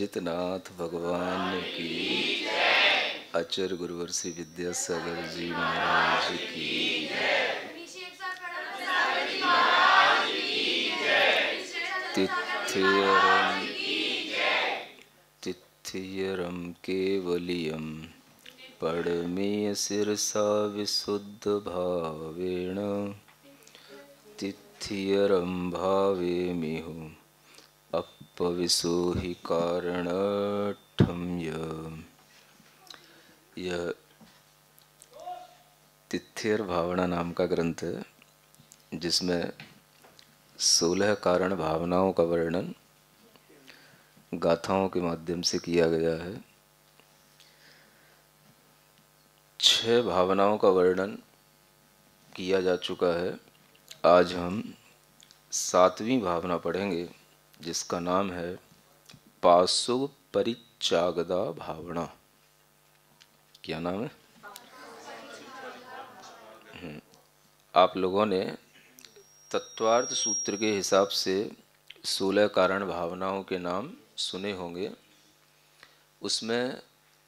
जितनाथ भगवान की अचर गुरुवर श्री विद्यासागर जी महाराज की तिथियरम केवलियम पड़मेय सिरसा विशुद्ध भावेण तिथियरम भावे मिहु पविशो हि कारण यह तिथिर भावना नाम का ग्रंथ है जिसमें सोलह कारण भावनाओं का वर्णन गाथाओं के माध्यम से किया गया है छह भावनाओं का वर्णन किया जा चुका है आज हम सातवीं भावना पढ़ेंगे जिसका नाम है पासु परिचागदा भावना क्या नाम है हम्म। आप लोगों ने तत्वार्थ सूत्र के हिसाब से सोलह कारण भावनाओं के नाम सुने होंगे उसमें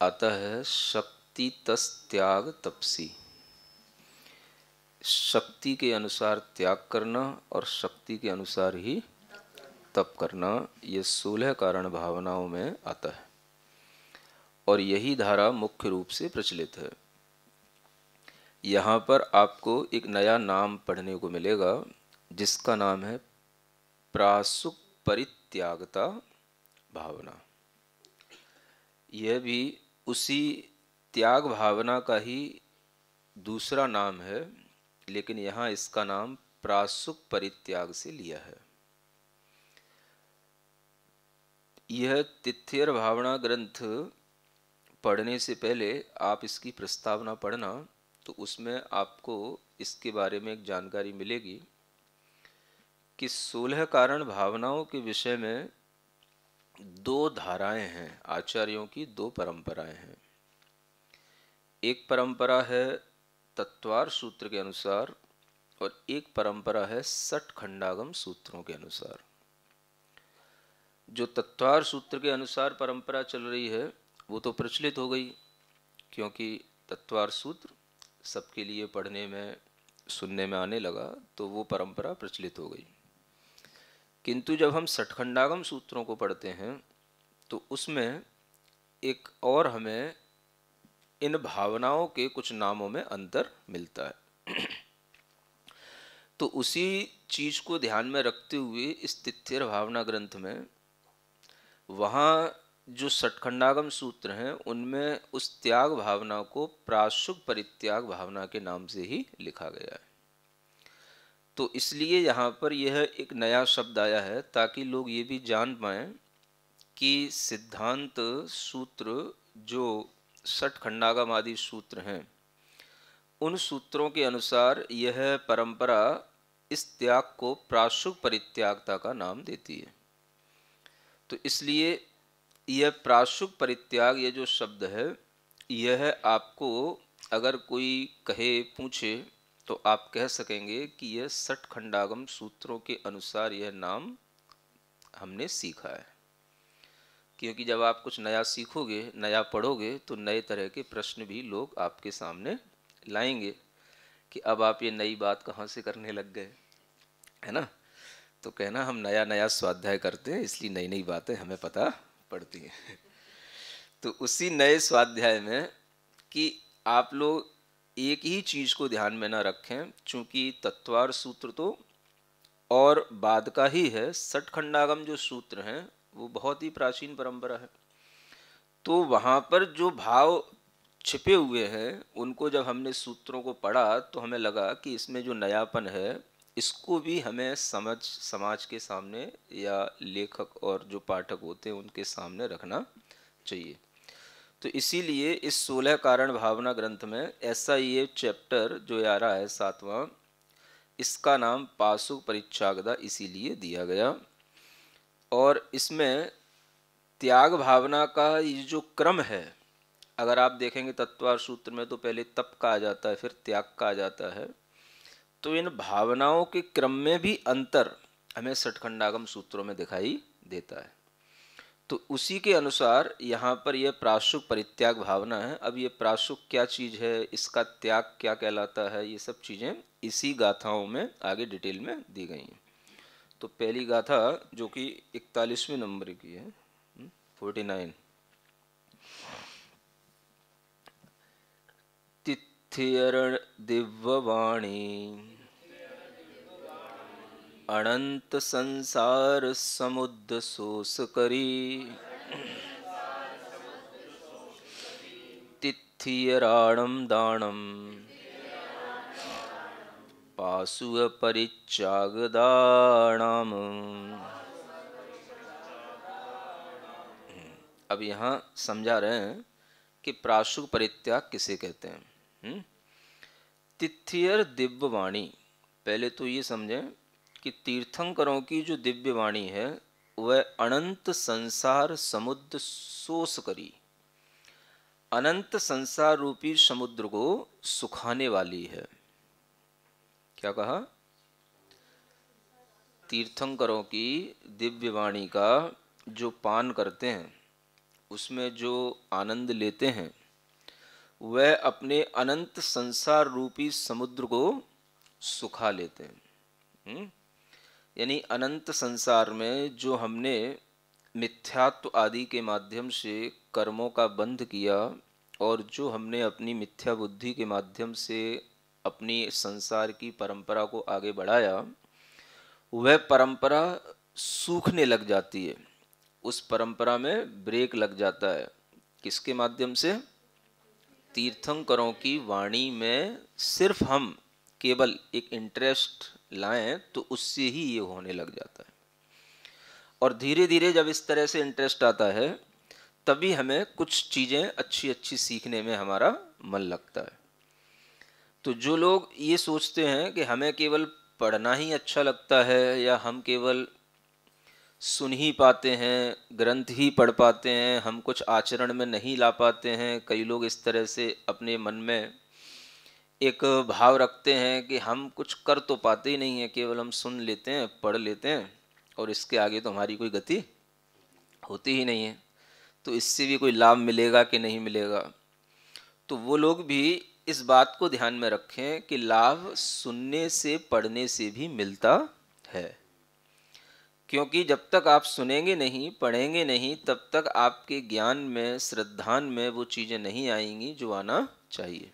आता है शक्ति तस त्याग तपसी शक्ति के अनुसार त्याग करना और शक्ति के अनुसार ही तप करना ये सोलह कारण भावनाओं में आता है और यही धारा मुख्य रूप से प्रचलित है यहाँ पर आपको एक नया नाम पढ़ने को मिलेगा जिसका नाम है प्रासुक परित्यागता भावना यह भी उसी त्याग भावना का ही दूसरा नाम है लेकिन यहाँ इसका नाम प्रासुक परित्याग से लिया है यह तिथ्यर भावना ग्रंथ पढ़ने से पहले आप इसकी प्रस्तावना पढ़ना तो उसमें आपको इसके बारे में एक जानकारी मिलेगी कि सोलह कारण भावनाओं के विषय में दो धाराएं हैं आचार्यों की दो परंपराएं हैं एक परंपरा है तत्वार सूत्र के अनुसार और एक परंपरा है सठ खंडागम सूत्रों के अनुसार जो तत्वार सूत्र के अनुसार परंपरा चल रही है वो तो प्रचलित हो गई क्योंकि तत्वार सूत्र सबके लिए पढ़ने में सुनने में आने लगा तो वो परंपरा प्रचलित हो गई किंतु जब हम सठखंडागम सूत्रों को पढ़ते हैं तो उसमें एक और हमें इन भावनाओं के कुछ नामों में अंतर मिलता है तो उसी चीज को ध्यान में रखते हुए इस तिथिर भावना ग्रंथ में वहाँ जो सटखंडागम सूत्र हैं उनमें उस त्याग भावना को प्रासुक परित्याग भावना के नाम से ही लिखा गया है तो इसलिए यहाँ पर यह एक नया शब्द आया है ताकि लोग ये भी जान पाए कि सिद्धांत सूत्र जो खंडागम आदि सूत्र हैं उन सूत्रों के अनुसार यह परंपरा इस त्याग को प्रासुक परित्यागता का नाम देती है तो इसलिए यह प्राशुक परित्याग ये जो शब्द है यह आपको अगर कोई कहे पूछे तो आप कह सकेंगे कि यह सठ खंडागम सूत्रों के अनुसार यह नाम हमने सीखा है क्योंकि जब आप कुछ नया सीखोगे नया पढ़ोगे तो नए तरह के प्रश्न भी लोग आपके सामने लाएंगे कि अब आप ये नई बात कहाँ से करने लग गए है ना तो कहना हम नया नया स्वाध्याय करते हैं इसलिए नई नई बातें हमें पता पड़ती हैं तो उसी नए स्वाध्याय में कि आप लोग एक ही चीज़ को ध्यान में ना रखें चूँकि तत्वार सूत्र तो और बाद का ही है सटखंडागम जो सूत्र हैं वो बहुत ही प्राचीन परंपरा है तो वहाँ पर जो भाव छिपे हुए हैं उनको जब हमने सूत्रों को पढ़ा तो हमें लगा कि इसमें जो नयापन है इसको भी हमें समझ समाज के सामने या लेखक और जो पाठक होते हैं उनके सामने रखना चाहिए तो इसीलिए इस सोलह कारण भावना ग्रंथ में ऐसा ये चैप्टर जो आ रहा है सातवां इसका नाम पासु परिच्छागदा इसीलिए दिया गया और इसमें त्याग भावना का ये जो क्रम है अगर आप देखेंगे तत्वार सूत्र में तो पहले तप का आ जाता है फिर त्याग का आ जाता है तो इन भावनाओं के क्रम में भी अंतर हमें सठखंडागम सूत्रों में दिखाई देता है तो उसी के अनुसार यहाँ पर यह प्रासुक परित्याग भावना है अब ये प्रासुक क्या चीज़ है इसका त्याग क्या कहलाता है ये सब चीज़ें इसी गाथाओं में आगे डिटेल में दी गई हैं तो पहली गाथा जो कि इकतालीसवें नंबर की है हम्म, फोर्टी नाइन मिथ्यरण दिव्यवाणी अनंत संसार समुद्र सोस करी तिथियराणम दानम पाशु परिचागदाणाम अब यहाँ समझा रहे हैं कि प्राशु परित्याग किसे कहते हैं हम्म? तिथियर दिव्य वाणी पहले तो ये समझें कि तीर्थंकरों की जो दिव्य वाणी है वह अनंत संसार समुद्र सोस करी अनंत संसार रूपी समुद्र को सुखाने वाली है क्या कहा तीर्थंकरों की दिव्य वाणी का जो पान करते हैं उसमें जो आनंद लेते हैं वह अपने अनंत संसार रूपी समुद्र को सुखा लेते हैं हम्म? यानी अनंत संसार में जो हमने मिथ्यात्व आदि के माध्यम से कर्मों का बंध किया और जो हमने अपनी मिथ्या बुद्धि के माध्यम से अपनी संसार की परंपरा को आगे बढ़ाया वह परंपरा सूखने लग जाती है उस परंपरा में ब्रेक लग जाता है किसके माध्यम से तीर्थंकरों की वाणी में सिर्फ हम केवल एक इंटरेस्ट लाएं तो उससे ही ये होने लग जाता है और धीरे धीरे जब इस तरह से इंटरेस्ट आता है तभी हमें कुछ चीज़ें अच्छी अच्छी सीखने में हमारा मन लगता है तो जो लोग ये सोचते हैं कि हमें केवल पढ़ना ही अच्छा लगता है या हम केवल सुन ही पाते हैं ग्रंथ ही पढ़ पाते हैं हम कुछ आचरण में नहीं ला पाते हैं कई लोग इस तरह से अपने मन में एक भाव रखते हैं कि हम कुछ कर तो पाते ही नहीं है केवल हम सुन लेते हैं पढ़ लेते हैं और इसके आगे तो हमारी कोई गति होती ही नहीं है तो इससे भी कोई लाभ मिलेगा कि नहीं मिलेगा तो वो लोग भी इस बात को ध्यान में रखें कि लाभ सुनने से पढ़ने से भी मिलता है क्योंकि जब तक आप सुनेंगे नहीं पढ़ेंगे नहीं तब तक आपके ज्ञान में श्रद्धान में वो चीज़ें नहीं आएंगी जो आना चाहिए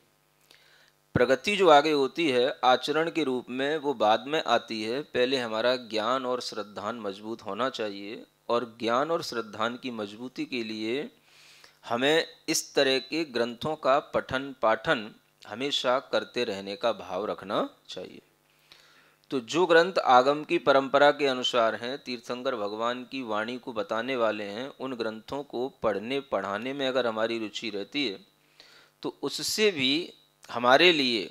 प्रगति जो आगे होती है आचरण के रूप में वो बाद में आती है पहले हमारा ज्ञान और श्रद्धान मजबूत होना चाहिए और ज्ञान और श्रद्धान की मजबूती के लिए हमें इस तरह के ग्रंथों का पठन पाठन हमेशा करते रहने का भाव रखना चाहिए तो जो ग्रंथ आगम की परंपरा के अनुसार हैं तीर्थंकर भगवान की वाणी को बताने वाले हैं उन ग्रंथों को पढ़ने पढ़ाने में अगर हमारी रुचि रहती है तो उससे भी हमारे लिए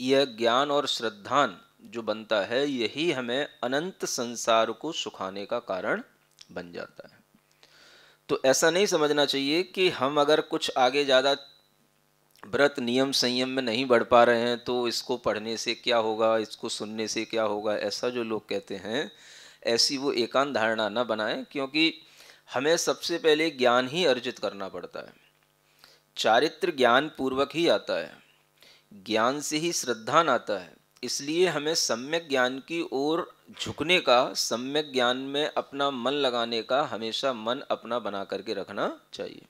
यह ज्ञान और श्रद्धान जो बनता है यही हमें अनंत संसार को सुखाने का कारण बन जाता है तो ऐसा नहीं समझना चाहिए कि हम अगर कुछ आगे ज़्यादा व्रत नियम संयम में नहीं बढ़ पा रहे हैं तो इसको पढ़ने से क्या होगा इसको सुनने से क्या होगा ऐसा जो लोग कहते हैं ऐसी वो एकांत धारणा न बनाएं क्योंकि हमें सबसे पहले ज्ञान ही अर्जित करना पड़ता है चारित्र ज्ञान पूर्वक ही आता है ज्ञान से ही श्रद्धान आता है इसलिए हमें सम्यक ज्ञान की ओर झुकने का सम्यक ज्ञान में अपना मन लगाने का हमेशा मन अपना बना करके रखना चाहिए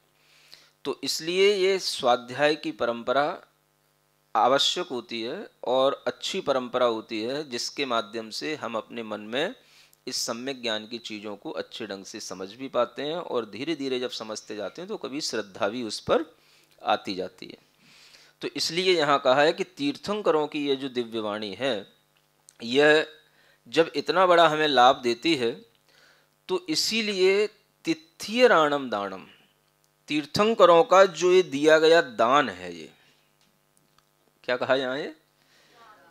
तो इसलिए ये स्वाध्याय की परंपरा आवश्यक होती है और अच्छी परंपरा होती है जिसके माध्यम से हम अपने मन में इस सम्यक ज्ञान की चीज़ों को अच्छे ढंग से समझ भी पाते हैं और धीरे धीरे जब समझते जाते हैं तो कभी श्रद्धा भी उस पर आती जाती है तो इसलिए यहाँ कहा है कि तीर्थंकरों की ये जो दिव्यवाणी है यह जब इतना बड़ा हमें लाभ देती है तो इसीलिए तिथियराणम दानम तीर्थंकरों का जो ये दिया गया दान है ये क्या कहा यहाँ ये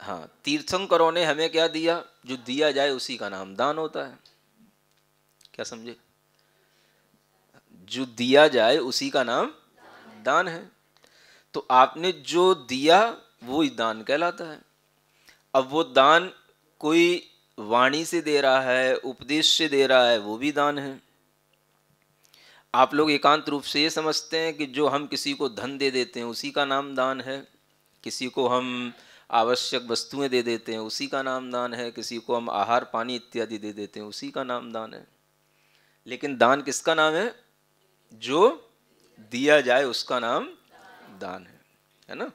हाँ तीर्थंकरों ने हमें क्या दिया जो दिया जाए उसी का नाम दान होता है क्या समझे जो दिया जाए उसी का नाम दान, है तो आपने जो दिया वो ही दान कहलाता है अब वो दान कोई वाणी से दे रहा है उपदेश से दे रहा है वो भी दान है आप लोग एकांत रूप से ये समझते हैं कि जो हम किसी को धन दे देते हैं उसी का नाम दान है किसी को हम आवश्यक वस्तुएं दे देते हैं उसी का नाम दान है किसी को हम आहार पानी इत्यादि दे देते हैं उसी का नाम दान है लेकिन दान किसका नाम है जो दिया जाए उसका नाम दान है है ना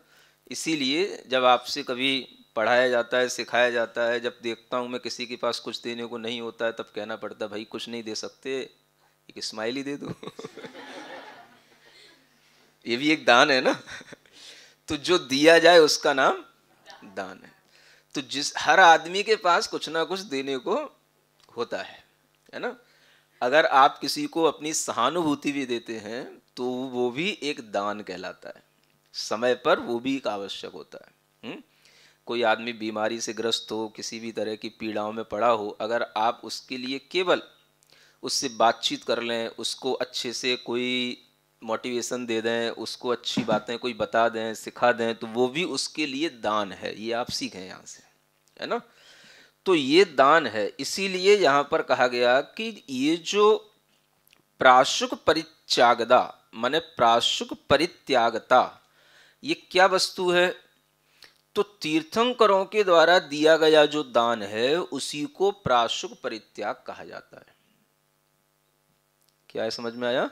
इसीलिए जब आपसे कभी पढ़ाया जाता है सिखाया जाता है जब देखता हूँ मैं किसी के पास कुछ देने को नहीं होता है तब कहना पड़ता है भाई कुछ नहीं दे सकते एक स्माइल ही दे दो ये भी एक दान है ना तो जो दिया जाए उसका नाम दान है तो जिस हर आदमी के पास कुछ ना कुछ देने को होता है है ना अगर आप किसी को अपनी सहानुभूति भी देते हैं तो वो भी एक दान कहलाता है समय पर वो भी एक आवश्यक होता है हम्म? कोई आदमी बीमारी से ग्रस्त हो किसी भी तरह की पीड़ाओं में पड़ा हो अगर आप उसके लिए केवल उससे बातचीत कर लें उसको अच्छे से कोई मोटिवेशन दे दें उसको अच्छी बातें कोई बता दें सिखा दें तो वो भी उसके लिए दान है ये आप सीखें यहाँ से है ना तो ये दान है इसीलिए यहाँ पर कहा गया कि ये जो प्राशुक परित्यागदा माने प्राशुक परित्यागता ये क्या वस्तु है तो तीर्थंकरों के द्वारा दिया गया जो दान है उसी को प्राशुक परित्याग कहा जाता है क्या है समझ में आया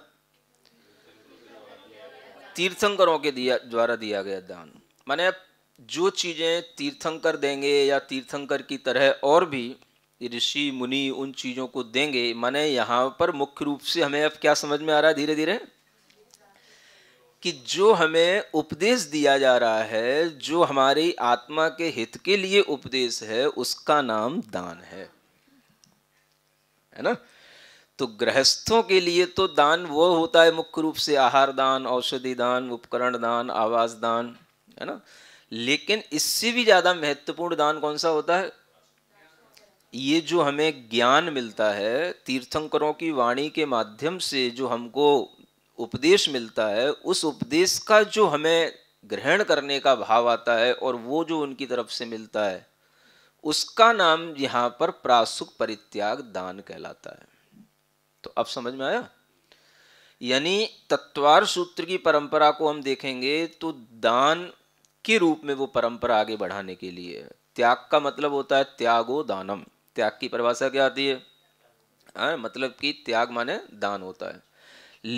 तीर्थंकरों के दिया द्वारा दिया गया दान माने जो चीजें तीर्थंकर देंगे या तीर्थंकर की तरह और भी ऋषि मुनि उन चीजों को देंगे माने यहां पर मुख्य रूप से हमें अब क्या समझ में आ रहा है धीरे धीरे कि जो हमें उपदेश दिया जा रहा है जो हमारी आत्मा के हित के लिए उपदेश है उसका नाम दान है है ना तो गृहस्थों के लिए तो दान वो होता है मुख्य रूप से आहार दान औषधि दान उपकरण दान आवास दान है ना लेकिन इससे भी ज़्यादा महत्वपूर्ण दान कौन सा होता है ये जो हमें ज्ञान मिलता है तीर्थंकरों की वाणी के माध्यम से जो हमको उपदेश मिलता है उस उपदेश का जो हमें ग्रहण करने का भाव आता है और वो जो उनकी तरफ से मिलता है उसका नाम यहाँ पर प्रासुक परित्याग दान कहलाता है तो अब समझ में आया यानी तत्वार सूत्र की परंपरा को हम देखेंगे तो दान के रूप में वो परंपरा आगे बढ़ाने के लिए त्याग का मतलब होता है त्यागो दानम त्याग की परिभाषा क्या आती है आ, हाँ, मतलब कि त्याग माने दान होता है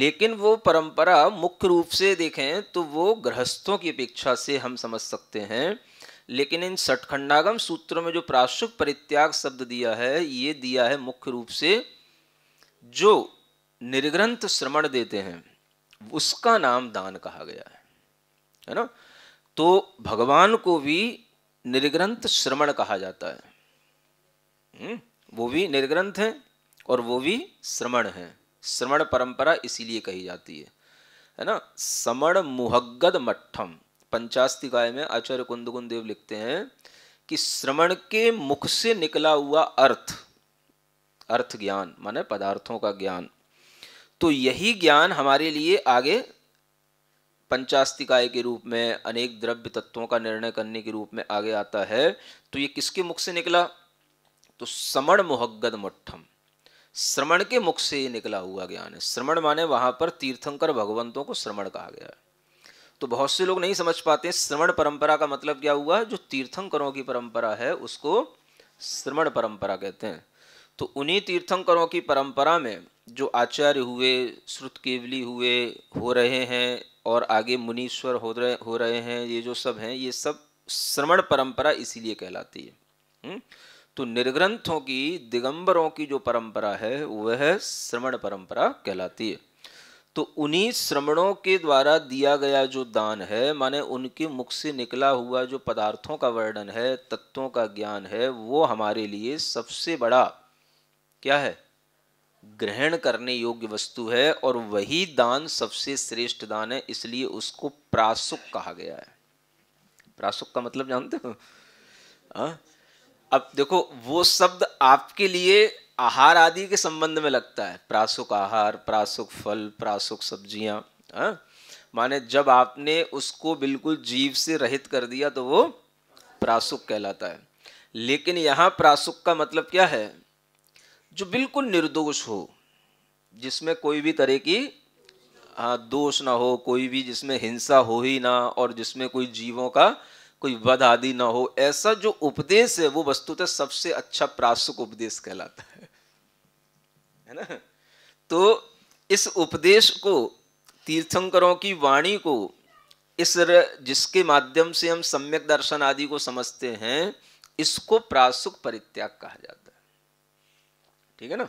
लेकिन वो परंपरा मुख्य रूप से देखें तो वो गृहस्थों की अपेक्षा से हम समझ सकते हैं लेकिन इन सठखंडागम सूत्रों में जो प्राशुक परित्याग शब्द दिया है ये दिया है मुख्य रूप से जो निर्ग्रंथ श्रवण देते हैं उसका नाम दान कहा गया है है ना तो भगवान को भी निर्ग्रंथ श्रवण कहा जाता है हम्म? वो भी निर्ग्रंथ है और वो भी श्रवण है श्रवण परंपरा इसीलिए कही जाती है है ना समण मुहगद मठम पंचास्तिकाय में आचार्य कुंदकुंद देव लिखते हैं कि श्रवण के मुख से निकला हुआ अर्थ अर्थ ज्ञान माने पदार्थों का ज्ञान तो यही ज्ञान हमारे लिए आगे पंचास्तिकाय के रूप में अनेक द्रव्य तत्वों का निर्णय करने के रूप में आगे आता है तो ये किसके मुख से निकला तो श्रमण मुहगद मठम श्रवण के मुख से निकला हुआ ज्ञान है श्रवण माने वहां पर तीर्थंकर भगवंतों को श्रवण कहा गया है तो बहुत से लोग नहीं समझ पाते श्रवण परंपरा का मतलब क्या हुआ जो तीर्थंकरों की परंपरा है उसको श्रवण परंपरा कहते हैं तो उन्हीं तीर्थंकरों की परंपरा में जो आचार्य हुए श्रुत केवली हुए हो रहे हैं और आगे मुनीश्वर हो रहे हो रहे हैं ये जो सब हैं ये सब श्रवण परंपरा इसीलिए कहलाती है हम्म? तो निर्ग्रंथों की दिगंबरों की जो परंपरा है वह श्रवण परंपरा कहलाती है तो उन्हीं श्रवणों के द्वारा दिया गया जो दान है माने उनके मुख से निकला हुआ जो पदार्थों का वर्णन है तत्वों का ज्ञान है वो हमारे लिए सबसे बड़ा क्या है ग्रहण करने योग्य वस्तु है और वही दान सबसे श्रेष्ठ दान है इसलिए उसको प्रासुक कहा गया है प्रासुक का मतलब जानते हो अब देखो वो शब्द आपके लिए आहार आदि के संबंध में लगता है प्रासुक आहार प्रासुक फल प्रासुक सब्जियां माने जब आपने उसको बिल्कुल जीव से रहित कर दिया तो वो प्रासुक कहलाता है लेकिन यहां प्रासुक का मतलब क्या है जो बिल्कुल निर्दोष हो जिसमें कोई भी तरह की दोष ना हो कोई भी जिसमें हिंसा हो ही ना और जिसमें कोई जीवों का कोई वध आदि ना हो ऐसा जो उपदेश है वो वस्तुतः सबसे अच्छा प्रासुक उपदेश कहलाता है है ना तो इस उपदेश को तीर्थंकरों की वाणी को इस जिसके माध्यम से हम सम्यक दर्शन आदि को समझते हैं इसको प्रासुक परित्याग कहा जाता है ठीक है ना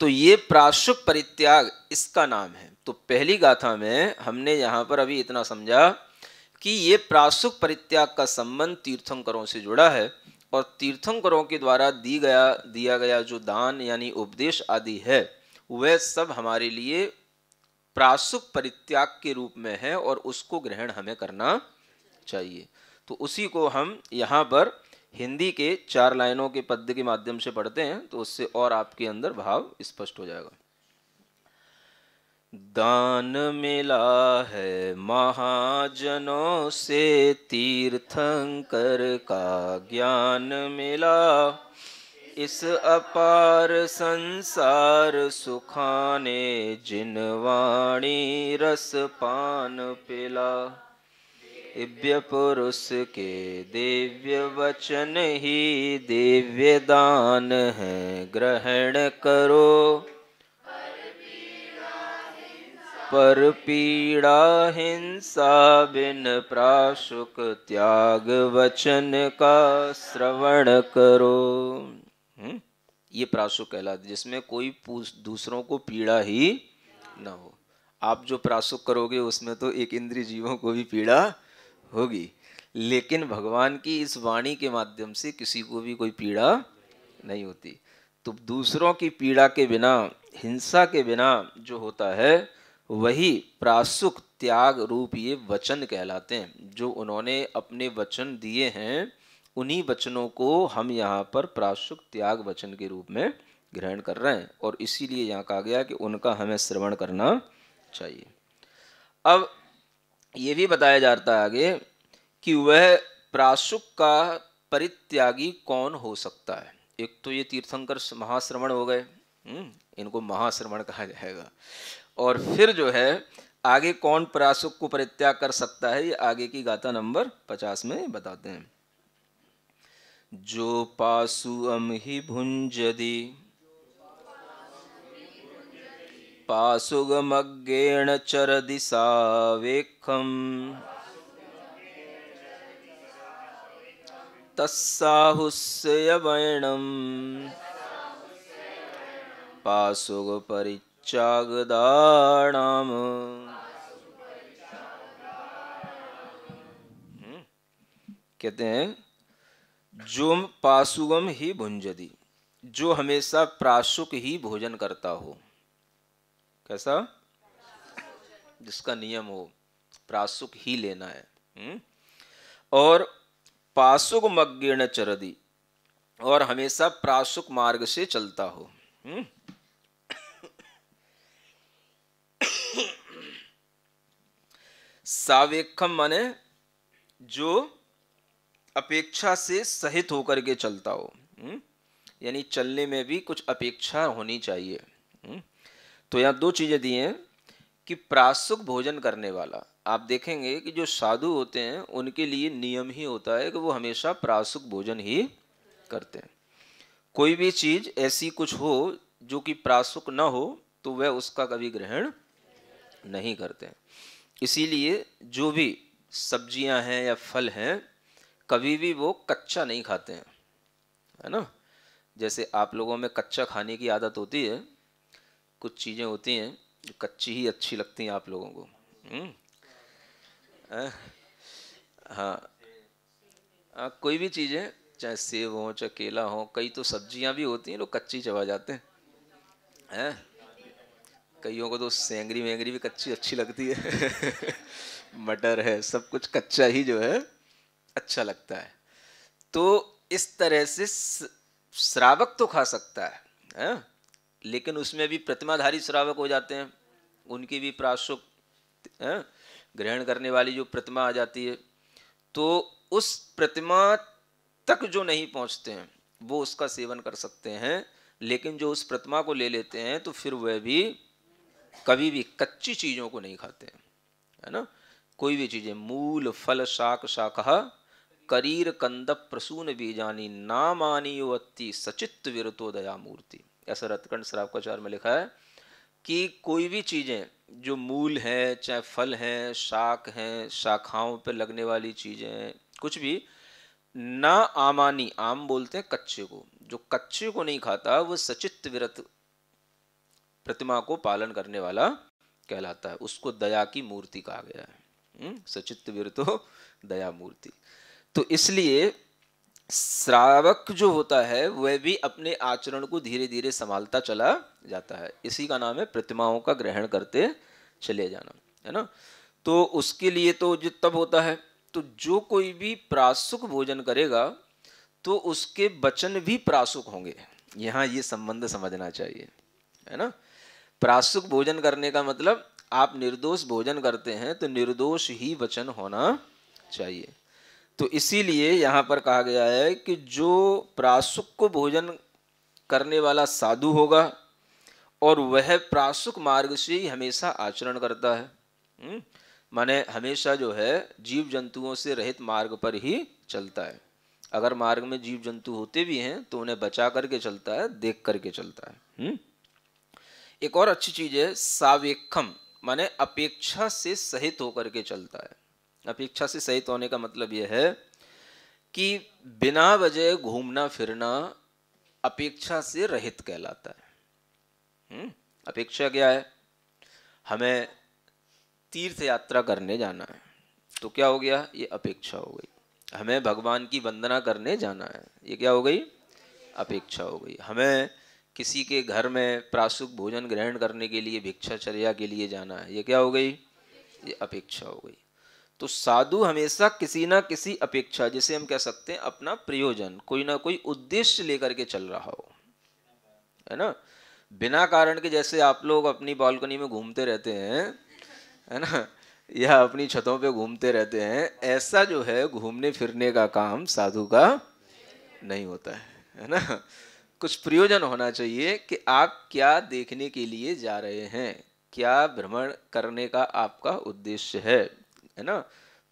तो ये प्राशुप परित्याग इसका नाम है तो पहली गाथा में हमने यहाँ पर अभी इतना समझा कि ये प्रासुक परित्याग का संबंध तीर्थंकरों से जुड़ा है और तीर्थंकरों के द्वारा दी गया दिया गया जो दान यानी उपदेश आदि है वह सब हमारे लिए प्रासुक परित्याग के रूप में है और उसको ग्रहण हमें करना चाहिए तो उसी को हम यहाँ पर हिंदी के चार लाइनों के पद्य के माध्यम से पढ़ते हैं तो उससे और आपके अंदर भाव स्पष्ट हो जाएगा दान मिला है महाजनों से तीर्थंकर का ज्ञान मिला इस अपार संसार सुखाने जिन वाणी रस पान पिला दिव्य पुरुष के दिव्य वचन ही दिव्य दान है ग्रहण करो पर पीड़ा हिंसा बिन प्राशुक त्याग वचन का श्रवण करो हम्म, ये प्राशुक कहलाते जिसमें कोई दूसरों को पीड़ा ही ना हो आप जो प्राशुक करोगे उसमें तो एक इंद्री जीवों को भी पीड़ा होगी लेकिन भगवान की इस वाणी के माध्यम से किसी को भी कोई पीड़ा नहीं होती तो दूसरों की पीड़ा के बिना हिंसा के बिना जो होता है वही प्रासुक त्याग रूप ये वचन कहलाते हैं जो उन्होंने अपने वचन दिए हैं उन्हीं वचनों को हम यहाँ पर प्रासुक त्याग वचन के रूप में ग्रहण कर रहे हैं और इसीलिए यहाँ कहा गया कि उनका हमें श्रवण करना चाहिए अब ये भी बताया जाता है आगे कि वह प्रासुक का परित्यागी कौन हो सकता है एक तो ये तीर्थंकर महाश्रवण हो गए हम्म, इनको महाश्रवण कहा जाएगा और फिर जो है आगे कौन प्रासुक को परित्याग कर सकता है ये आगे की गाथा नंबर पचास में बताते हैं जो पासु अम ही भुंजदि पासुगमग्गेण चरदि सावेखम तस्साहुस्य वैणं पासुगपरिचागदाणाम् हम्म। कहते हैं जो पासुगम ही भुंजदी जो हमेशा प्रासुक ही भोजन करता हो कैसा जिसका नियम हो प्रासुक ही लेना है हुँ? हम्म। और पासुक मग्गीर्ण चरदी और हमेशा प्रासुक मार्ग से चलता हो हम्म। सावेखम माने जो अपेक्षा से सहित होकर के चलता हो हम्म। यानी चलने में भी कुछ अपेक्षा होनी चाहिए हम्म। तो यहां दो चीज़ें दी हैं कि प्रासुक भोजन करने वाला आप देखेंगे कि जो साधु होते हैं उनके लिए नियम ही होता है कि वो हमेशा प्रासुक भोजन ही करते हैं कोई भी चीज ऐसी कुछ हो जो कि प्रासुक न हो तो वह उसका कभी ग्रहण नहीं करते इसीलिए जो भी सब्जियां हैं या फल हैं कभी भी वो कच्चा नहीं खाते हैं है ना जैसे आप लोगों में कच्चा खाने की आदत होती है कुछ चीज़ें होती हैं कच्ची ही अच्छी लगती हैं आप लोगों को हम्म। हाँ कोई भी चीज़ें चाहे सेब हो चाहे केला हो कई तो सब्जियां भी होती हैं लोग कच्ची चबा जाते हैं हैं कईयों को तो सेंगरी वेंगरी भी कच्ची अच्छी लगती है मटर है सब कुछ कच्चा ही जो है अच्छा लगता है तो इस तरह से श्रावक तो खा सकता है, है? लेकिन उसमें भी प्रतिमाधारी श्रावक हो जाते हैं उनकी भी प्राशुक ग्रहण करने वाली जो प्रतिमा आ जाती है तो उस प्रतिमा तक जो नहीं पहुंचते हैं वो उसका सेवन कर सकते हैं लेकिन जो उस प्रतिमा को ले लेते हैं तो फिर वह भी कभी भी कच्ची चीज़ों को नहीं खाते हैं है ना कोई भी चीज़ें मूल फल शाक शाखा करीर कंद प्रसून बीजानी नामानी वत्ती सचित्त विरतो दया मूर्ति ऐसा रत्कंड चार में लिखा है कि कोई भी चीज़ें जो मूल हैं चाहे फल हैं शाख हैं शाखाओं पर लगने वाली चीज़ें कुछ भी ना आमानी आम बोलते हैं कच्चे को जो कच्चे को नहीं खाता वो सचित विरत प्रतिमा को पालन करने वाला कहलाता है उसको दया की मूर्ति कहा गया है हम्म, सचित विरतो दया मूर्ति तो इसलिए श्रावक जो होता है वह भी अपने आचरण को धीरे धीरे संभालता चला जाता है इसी का नाम है प्रतिमाओं का ग्रहण करते चले जाना है ना तो उसके लिए तो जो तब होता है तो जो कोई भी प्रासुक भोजन करेगा तो उसके वचन भी प्रासुक होंगे यहाँ ये संबंध समझना चाहिए है ना प्रासुक भोजन करने का मतलब आप निर्दोष भोजन करते हैं तो निर्दोष ही वचन होना चाहिए तो इसीलिए यहाँ पर कहा गया है कि जो प्रासुक को भोजन करने वाला साधु होगा और वह प्रासुक मार्ग से ही हमेशा आचरण करता है हम्म, माने हमेशा जो है जीव जंतुओं से रहित मार्ग पर ही चलता है अगर मार्ग में जीव जंतु होते भी हैं तो उन्हें बचा करके चलता है देख करके चलता है हम्म एक और अच्छी चीज है सावेखम माने अपेक्षा से सहित होकर के चलता है अपेक्षा से सहित तो होने का मतलब यह है कि बिना वजह घूमना फिरना अपेक्षा से रहित कहलाता है हम्म, अपेक्षा क्या है हमें तीर्थ यात्रा करने जाना है तो क्या हो गया ये अपेक्षा हो गई हमें भगवान की वंदना करने जाना है ये क्या हो गई अपेक्षा हो गई हमें किसी के घर में प्रासुक भोजन ग्रहण करने के लिए भिक्षाचर्या के लिए जाना है ये क्या हो गई ये अपेक्षा हो गई तो साधु हमेशा किसी ना किसी अपेक्षा जिसे हम कह सकते हैं अपना प्रयोजन कोई ना कोई उद्देश्य लेकर के चल रहा हो है ना बिना कारण के जैसे आप लोग अपनी बालकनी में घूमते रहते हैं है ना या अपनी छतों पे घूमते रहते हैं ऐसा जो है घूमने फिरने का काम साधु का नहीं होता है है ना कुछ प्रयोजन होना चाहिए कि आप क्या देखने के लिए जा रहे हैं क्या भ्रमण करने का आपका उद्देश्य है है ना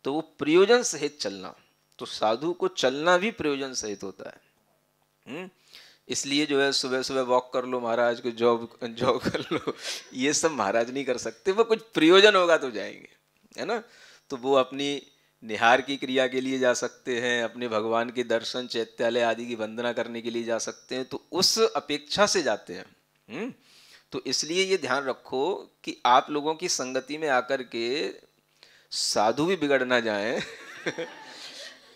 तो वो प्रयोजन सहित चलना तो साधु को चलना भी प्रयोजन सहित होता है हम्म? इसलिए जो है सुबह सुबह वॉक कर लो महाराज को जॉब जॉब कर लो ये सब महाराज नहीं कर सकते वो कुछ प्रयोजन होगा तो जाएंगे है ना तो वो अपनी निहार की क्रिया के लिए जा सकते हैं अपने भगवान के दर्शन चैत्यालय आदि की वंदना करने के लिए जा सकते हैं तो उस अपेक्षा से जाते हैं हुँ? हम्म? तो इसलिए ये ध्यान रखो कि आप लोगों की संगति में आकर के साधु भी बिगड़ ना जाए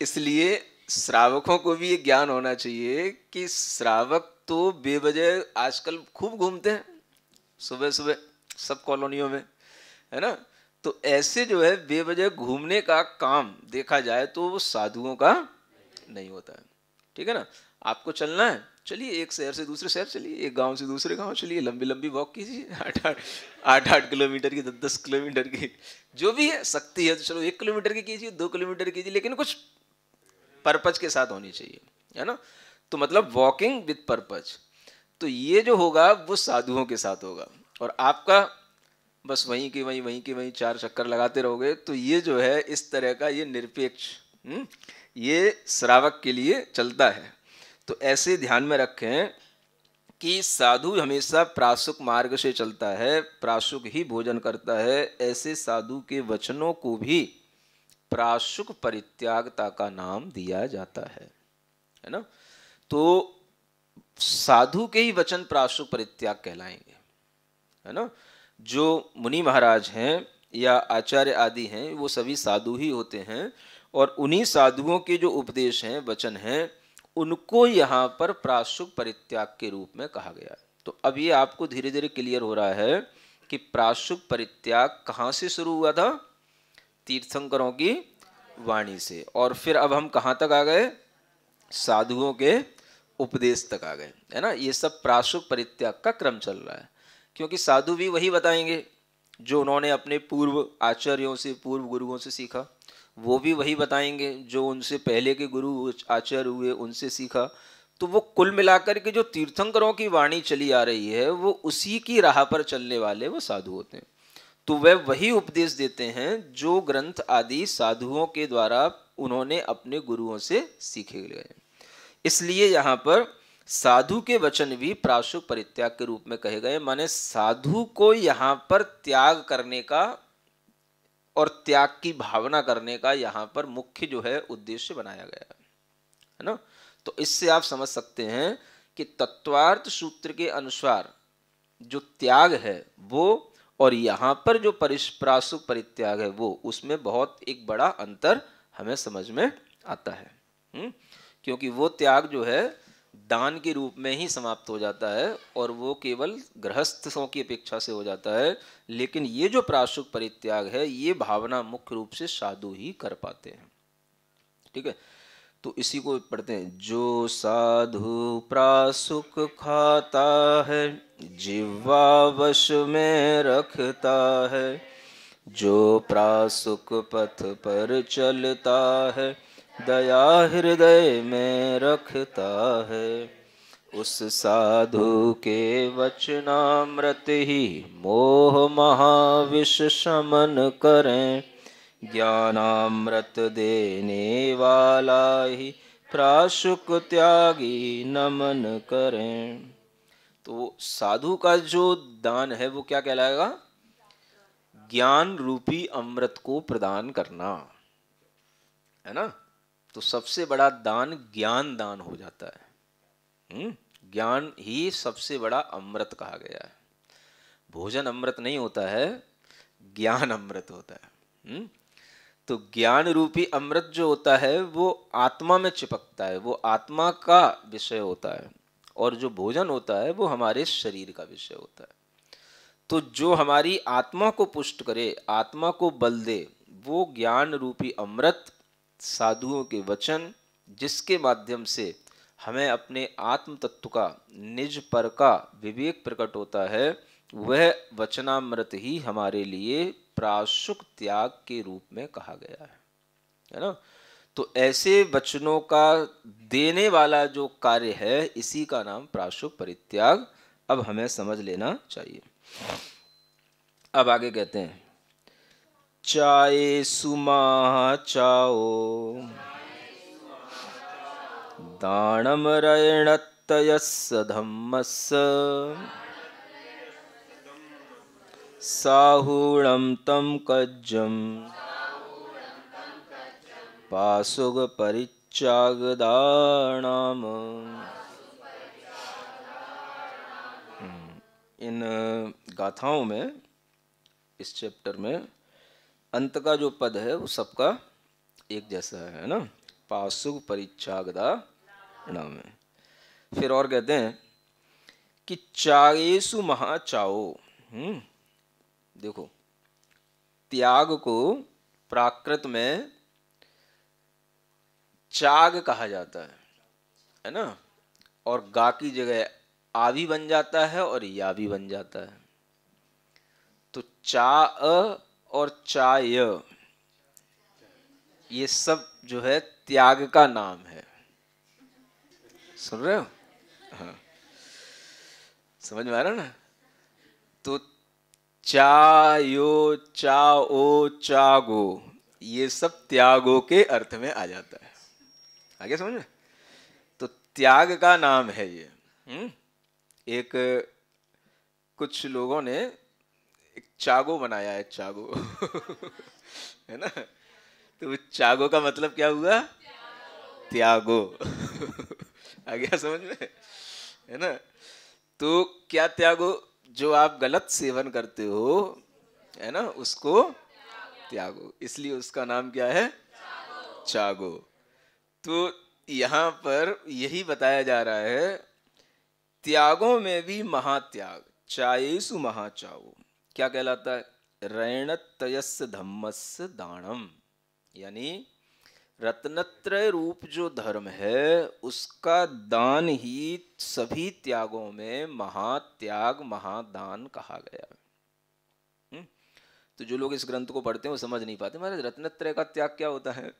इसलिए श्रावकों को भी ये ज्ञान होना चाहिए कि श्रावक तो बेवजह आजकल खूब घूमते हैं सुबह सुबह सब कॉलोनियों में है ना तो ऐसे जो है बेवजह घूमने का काम देखा जाए तो वो साधुओं का नहीं होता है ठीक है ना आपको चलना है चलिए एक शहर से दूसरे शहर चलिए एक गांव से दूसरे गांव चलिए लंबी लंबी वॉक कीजिए आठ आठ आठ आठ किलोमीटर की दस दस किलोमीटर की जो भी है शक्ति है तो चलो एक किलोमीटर की कीजिए दो किलोमीटर कीजिए लेकिन कुछ पर्पज के साथ होनी चाहिए है ना तो मतलब वॉकिंग विथ पर्पज तो ये जो होगा वो साधुओं के साथ होगा और आपका बस वहीं के वहीं वहीं के वहीं चार चक्कर लगाते रहोगे तो ये जो है इस तरह का ये निरपेक्ष हम्म, ये श्रावक के लिए चलता है तो ऐसे ध्यान में रखें कि साधु हमेशा प्रासुक मार्ग से चलता है प्रासुक ही भोजन करता है ऐसे साधु के वचनों को भी प्रासुक परित्यागता का नाम दिया जाता है है ना तो साधु के ही वचन प्रासुक परित्याग कहलाएंगे है ना जो मुनि महाराज हैं या आचार्य आदि हैं वो सभी साधु ही होते हैं और उन्हीं साधुओं के जो उपदेश हैं वचन हैं उनको यहाँ पर प्रासुक परित्याग के रूप में कहा गया है तो अब ये आपको धीरे धीरे क्लियर हो रहा है कि प्रासुक परित्याग कहाँ से शुरू हुआ था तीर्थंकरों की वाणी से और फिर अब हम कहाँ तक आ गए साधुओं के उपदेश तक आ गए है ना ये सब प्रासुक परित्याग का क्रम चल रहा है क्योंकि साधु भी वही बताएंगे जो उन्होंने अपने पूर्व आचार्यों से पूर्व गुरुओं से सीखा वो भी वही बताएंगे जो उनसे पहले के गुरु आचार्य हुए उनसे सीखा तो वो कुल मिलाकर के जो तीर्थंकरों की वाणी चली आ रही है वो उसी की राह पर चलने वाले वो साधु होते हैं तो वह वही उपदेश देते हैं जो ग्रंथ आदि साधुओं के द्वारा उन्होंने अपने गुरुओं से सीखे गए इसलिए यहाँ पर साधु के वचन भी प्राशु परित्याग के रूप में कहे गए माने साधु को यहाँ पर त्याग करने का और त्याग की भावना करने का यहाँ पर मुख्य जो है उद्देश्य बनाया गया है ना तो इससे आप समझ सकते हैं कि तत्वार्थ सूत्र के अनुसार जो त्याग है वो और यहाँ पर जो परिप्रासुक परित्याग है वो उसमें बहुत एक बड़ा अंतर हमें समझ में आता है हुँ? हम्म? क्योंकि वो त्याग जो है दान के रूप में ही समाप्त हो जाता है और वो केवल गृहस्थों की अपेक्षा से हो जाता है लेकिन ये जो प्राशुक परित्याग है ये भावना मुख्य रूप से साधु ही कर पाते हैं ठीक है तो इसी को पढ़ते हैं जो साधु प्रासुक खाता है जिवा वश में रखता है जो प्रासुक पथ पर चलता है दया हृदय में रखता है उस साधु के वचनामृत ही मोह महाविष शमन करें ज्ञानामृत देने वाला ही प्राशुक त्यागी नमन करें तो साधु का जो दान है वो क्या कहलाएगा ज्ञान रूपी अमृत को प्रदान करना है ना तो सबसे बड़ा दान ज्ञान दान हो जाता है हम्म, ज्ञान ही सबसे बड़ा अमृत कहा गया है भोजन अमृत नहीं होता है ज्ञान अमृत होता है हम्म, तो ज्ञान रूपी अमृत जो होता है वो आत्मा में चिपकता है वो आत्मा का विषय होता है और जो भोजन होता है वो हमारे शरीर का विषय होता है तो जो हमारी आत्मा को पुष्ट करे आत्मा को बल दे वो ज्ञान रूपी अमृत साधुओं के वचन जिसके माध्यम से हमें अपने आत्म तत्व का निज पर का विवेक प्रकट होता है वह वचनामृत ही हमारे लिए प्रासुक त्याग के रूप में कहा गया है है ना तो ऐसे वचनों का देने वाला जो कार्य है इसी का नाम प्राशुक परित्याग अब हमें समझ लेना चाहिए अब आगे कहते हैं चाय सुमा चाओ दाणम धम्म साहूण तम तं पासुग पासुगपरिचागदाणाम् हम्म, इन गाथाओं में इस चैप्टर में अंत का जो पद है वो सबका एक जैसा है ना पासु परिचागदा नाम है फिर और कहते हैं कि चागेशु महाचाओ हम्म, देखो त्याग को प्राकृत में चाग कहा जाता है है ना और गा की जगह आ भी बन जाता है और या भी बन जाता है तो चा और चाय ये सब जो है त्याग का नाम है सुन रहे हो हाँ समझ में आ रहा ना तो चायो चाओ चागो ये सब त्यागो के अर्थ में आ जाता है आगे समझ में तो त्याग का नाम है ये हम्म एक कुछ लोगों ने चागो बनाया है चागो है ना तो चागो का मतलब क्या हुआ त्यागो आ गया समझ में है ना तो क्या त्यागो जो आप गलत सेवन करते हो है ना उसको त्यागो इसलिए उसका नाम क्या है चागो, तो यहाँ पर यही बताया जा रहा है त्यागों में भी महात्याग सु महाचाओ क्या कहलाता है रैणतयस धम्मस दानम यानी रत्नत्रय रूप जो धर्म है उसका दान ही सभी त्यागों में महात्याग महादान कहा गया हम्म? तो जो लोग इस ग्रंथ को पढ़ते हैं वो समझ नहीं पाते महाराज रत्नत्रय का त्याग क्या होता है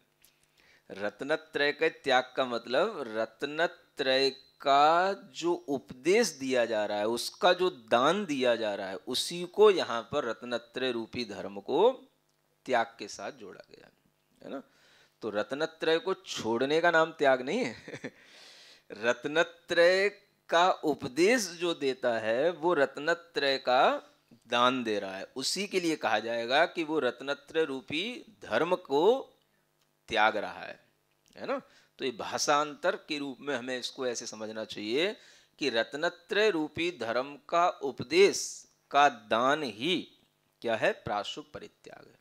रत्नत्रय के त्याग का मतलब रत्न त्रय का जो उपदेश दिया जा रहा है उसका जो दान दिया जा रहा है उसी को यहाँ पर रत्नत्रय रूपी धर्म को त्याग के साथ जोड़ा गया है ना तो रत्नत्रय को छोड़ने का नाम त्याग नहीं है रत्नत्रय का उपदेश जो देता है वो रत्नत्रय का दान दे रहा है उसी के लिए कहा जाएगा कि वो रत्नत्रय रूपी धर्म को त्याग रहा है है ना तो ये भाषांतर के रूप में हमें इसको ऐसे समझना चाहिए कि रत्नत्रय रूपी धर्म का उपदेश का दान ही क्या है प्राशु परित्याग है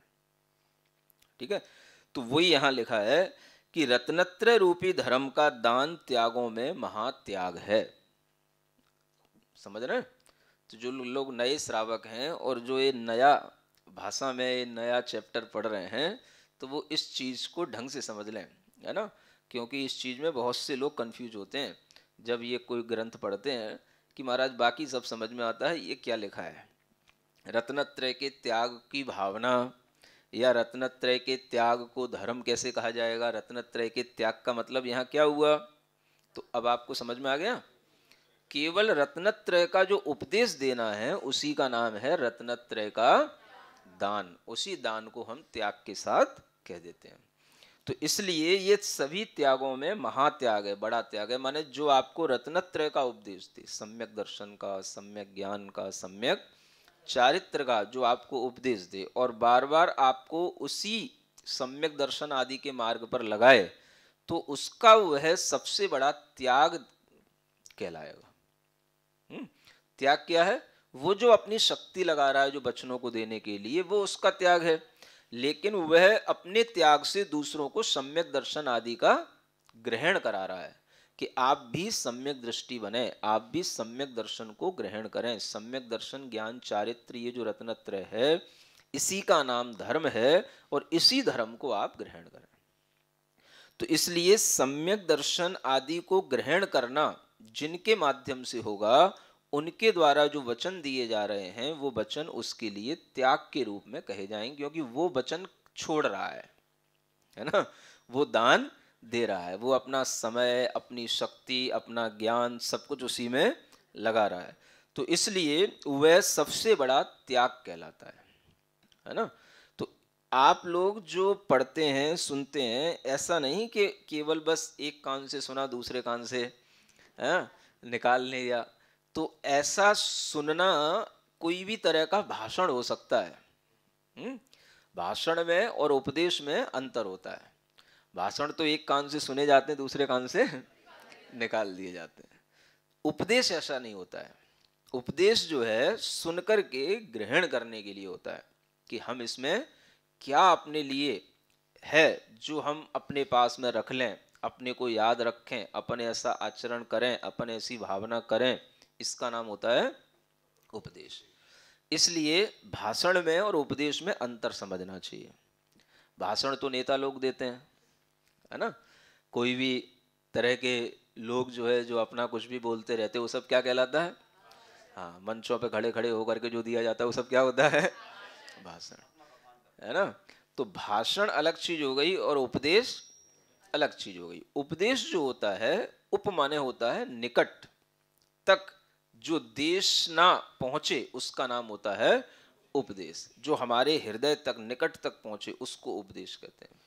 ठीक है तो वही यहां लिखा है कि रत्नत्र रूपी धर्म का दान त्यागों में महात्याग है समझ रहे तो जो लोग नए श्रावक हैं और जो ये नया भाषा में ये नया चैप्टर पढ़ रहे हैं तो वो इस चीज को ढंग से समझ लें है ना क्योंकि इस चीज़ में बहुत से लोग कन्फ्यूज होते हैं जब ये कोई ग्रंथ पढ़ते हैं कि महाराज बाकी सब समझ में आता है ये क्या लिखा है रत्नत्रय के त्याग की भावना या रत्नत्रय के त्याग को धर्म कैसे कहा जाएगा रत्नत्रय के त्याग का मतलब यहाँ क्या हुआ तो अब आपको समझ में आ गया केवल रत्नत्रय का जो उपदेश देना है उसी का नाम है रत्नत्रय का दान उसी दान को हम त्याग के साथ कह देते हैं तो इसलिए ये सभी त्यागों में महात्याग है बड़ा त्याग है माने जो आपको रत्नत्रय का उपदेश दे सम्यक दर्शन का सम्यक ज्ञान का सम्यक चारित्र का जो आपको उपदेश दे और बार बार आपको उसी सम्यक दर्शन आदि के मार्ग पर लगाए तो उसका वह सबसे बड़ा त्याग कहलाएगा हम्म, त्याग क्या है वो जो अपनी शक्ति लगा रहा है जो बचनों को देने के लिए वो उसका त्याग है लेकिन वह अपने त्याग से दूसरों को सम्यक दर्शन आदि का ग्रहण करा रहा है कि आप भी सम्यक दृष्टि बने आप भी सम्यक दर्शन को ग्रहण करें सम्यक दर्शन ज्ञान चारित्र ये जो रत्नत्र है इसी का नाम धर्म है और इसी धर्म को आप ग्रहण करें तो इसलिए सम्यक दर्शन आदि को ग्रहण करना जिनके माध्यम से होगा उनके द्वारा जो वचन दिए जा रहे हैं वो वचन उसके लिए त्याग के रूप में कहे जाएंगे क्योंकि वो वचन छोड़ रहा है है ना वो दान दे रहा है वो अपना समय अपनी शक्ति अपना ज्ञान सब कुछ उसी में लगा रहा है तो इसलिए वह सबसे बड़ा त्याग कहलाता है है ना तो आप लोग जो पढ़ते हैं सुनते हैं ऐसा नहीं कि केवल बस एक कान से सुना दूसरे कान से है निकाल या तो ऐसा सुनना कोई भी तरह का भाषण हो सकता है हम्म? भाषण में और उपदेश में अंतर होता है भाषण तो एक कान से सुने जाते हैं दूसरे कान से निकाल दिए जाते हैं उपदेश ऐसा नहीं होता है उपदेश जो है सुनकर के ग्रहण करने के लिए होता है कि हम इसमें क्या अपने लिए है जो हम अपने पास में रख लें अपने को याद रखें अपने ऐसा आचरण करें अपने ऐसी भावना करें इसका नाम होता है उपदेश इसलिए भाषण में और उपदेश में अंतर समझना चाहिए भाषण तो नेता लोग देते हैं है ना कोई भी तरह के लोग जो है जो अपना कुछ भी बोलते रहते वो सब क्या कहलाता है हाँ मंचों पे खड़े खड़े होकर के जो दिया जाता है वो सब क्या होता है भाषण है ना तो भाषण अलग चीज हो गई और उपदेश अलग चीज हो गई उपदेश जो होता है उपमाने होता है निकट तक जो देश ना पहुंचे उसका नाम होता है उपदेश जो हमारे हृदय तक निकट तक पहुंचे उसको उपदेश कहते हैं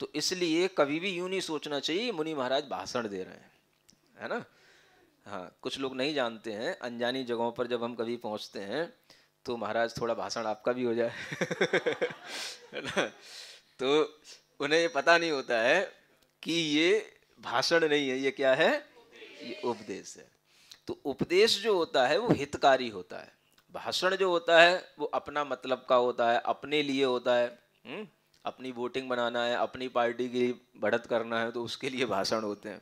तो इसलिए कभी भी यूं नहीं सोचना चाहिए मुनि महाराज भाषण दे रहे हैं है ना हाँ कुछ लोग नहीं जानते हैं अनजानी जगहों पर जब हम कभी पहुंचते हैं तो महाराज थोड़ा भाषण आपका भी हो जाए है ना तो उन्हें ये पता नहीं होता है कि ये भाषण नहीं है ये क्या है ये उपदेश है तो उपदेश जो होता है वो हितकारी होता है भाषण जो होता है वो अपना मतलब का होता है अपने लिए होता है हुँ? हम्म? अपनी वोटिंग बनाना है अपनी पार्टी की बढ़त करना है तो उसके लिए भाषण होते हैं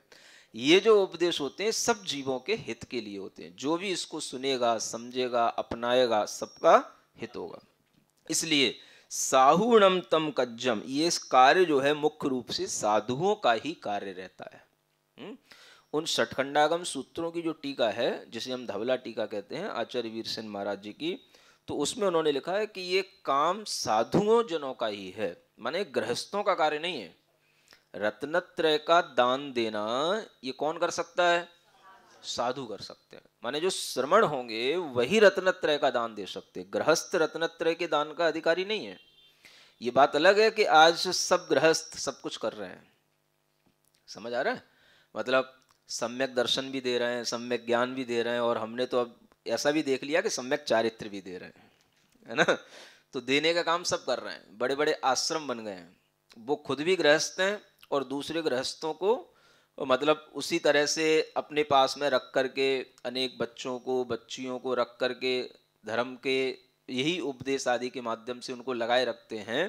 ये जो उपदेश होते हैं सब जीवों के हित के लिए होते हैं जो भी इसको सुनेगा समझेगा अपनाएगा सबका हित होगा इसलिए साहुणम तम कज्जम ये कार्य जो है मुख्य रूप से साधुओं का ही कार्य रहता है हुँ? हम्म? उन सठखंडागम सूत्रों की जो टीका है जिसे हम धवला टीका कहते हैं आचार्य वीर सिंह महाराज जी की तो उसमें उन्होंने लिखा है कि ये काम साधुओं जनों का ही है माने गृहस्थों का कार्य नहीं है रत्नत्रय का दान देना ये कौन कर सकता है साधु कर सकते हैं माने जो श्रमण होंगे वही रत्नत्रय का दान दे सकते गृहस्थ रत्नत्रय के दान का अधिकारी नहीं है ये बात अलग है कि आज सब गृहस्थ सब कुछ कर रहे हैं समझ आ रहा है मतलब सम्यक दर्शन भी दे रहे हैं सम्यक ज्ञान भी दे रहे हैं और हमने तो अब ऐसा भी देख लिया कि सम्यक चारित्र भी दे रहे हैं है ना तो देने का काम सब कर रहे हैं बड़े बड़े आश्रम बन गए हैं वो खुद भी गृहस्थ हैं और दूसरे गृहस्थों को मतलब उसी तरह से अपने पास में रख कर के अनेक बच्चों को बच्चियों को रख कर के धर्म के यही उपदेश आदि के माध्यम से उनको लगाए रखते हैं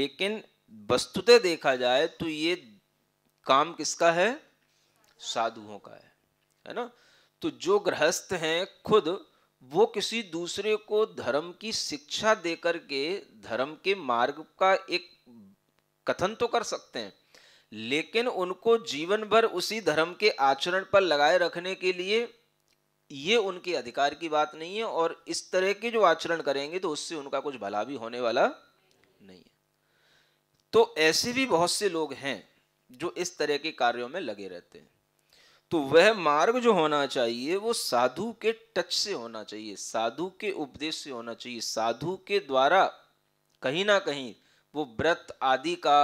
लेकिन वस्तुतः देखा जाए तो ये काम किसका है साधुओं का है है ना तो जो गृहस्थ हैं खुद वो किसी दूसरे को धर्म की शिक्षा देकर के धर्म के मार्ग का एक कथन तो कर सकते हैं लेकिन उनको जीवन भर उसी धर्म के आचरण पर लगाए रखने के लिए ये उनके अधिकार की बात नहीं है और इस तरह के जो आचरण करेंगे तो उससे उनका कुछ भला भी होने वाला नहीं है तो ऐसे भी बहुत से लोग हैं जो इस तरह के कार्यों में लगे रहते हैं तो वह मार्ग जो होना चाहिए वो साधु के टच से होना चाहिए साधु के उपदेश से होना चाहिए साधु के द्वारा कहीं ना कहीं वो व्रत आदि का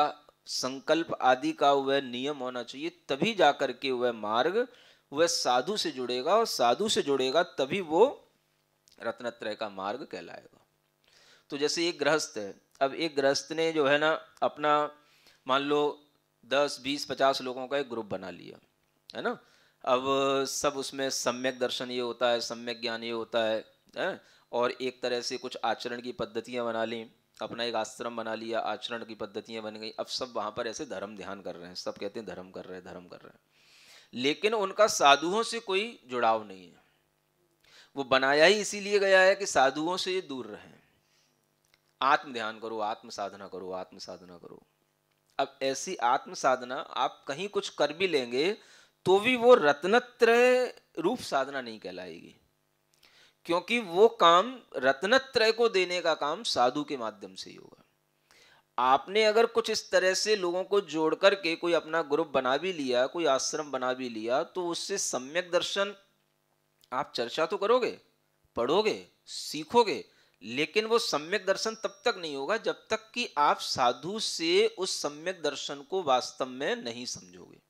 संकल्प आदि का वह नियम होना चाहिए तभी जाकर के वह मार्ग वह साधु से जुड़ेगा और साधु से जुड़ेगा तभी वो रत्नत्रय का मार्ग कहलाएगा तो जैसे एक गृहस्थ है अब एक गृहस्थ ने जो है ना अपना मान लो दस बीस पचास लोगों का एक ग्रुप बना लिया है ना अब सब उसमें सम्यक दर्शन ये होता है सम्यक ज्ञान ये होता है है और एक तरह से कुछ आचरण की पद्धतियाँ बना ली अपना एक आश्रम बना लिया आचरण की पद्धतियाँ बन गई अब सब वहाँ पर ऐसे धर्म ध्यान कर रहे हैं सब कहते हैं धर्म कर रहे हैं धर्म कर रहे हैं लेकिन उनका साधुओं से कोई जुड़ाव नहीं है वो बनाया ही इसीलिए गया है कि साधुओं से ये दूर रहें आत्म ध्यान करो आत्म साधना करो आत्म साधना करो अब ऐसी आत्म साधना आप कहीं कुछ कर भी लेंगे तो भी वो रत्नत्रय रूप साधना नहीं कहलाएगी क्योंकि वो काम रत्नत्रय को देने का काम साधु के माध्यम से ही होगा आपने अगर कुछ इस तरह से लोगों को जोड़ करके कोई अपना ग्रुप बना भी लिया कोई आश्रम बना भी लिया तो उससे सम्यक दर्शन आप चर्चा तो करोगे पढ़ोगे सीखोगे लेकिन वो सम्यक दर्शन तब तक नहीं होगा जब तक कि आप साधु से उस सम्यक दर्शन को वास्तव में नहीं समझोगे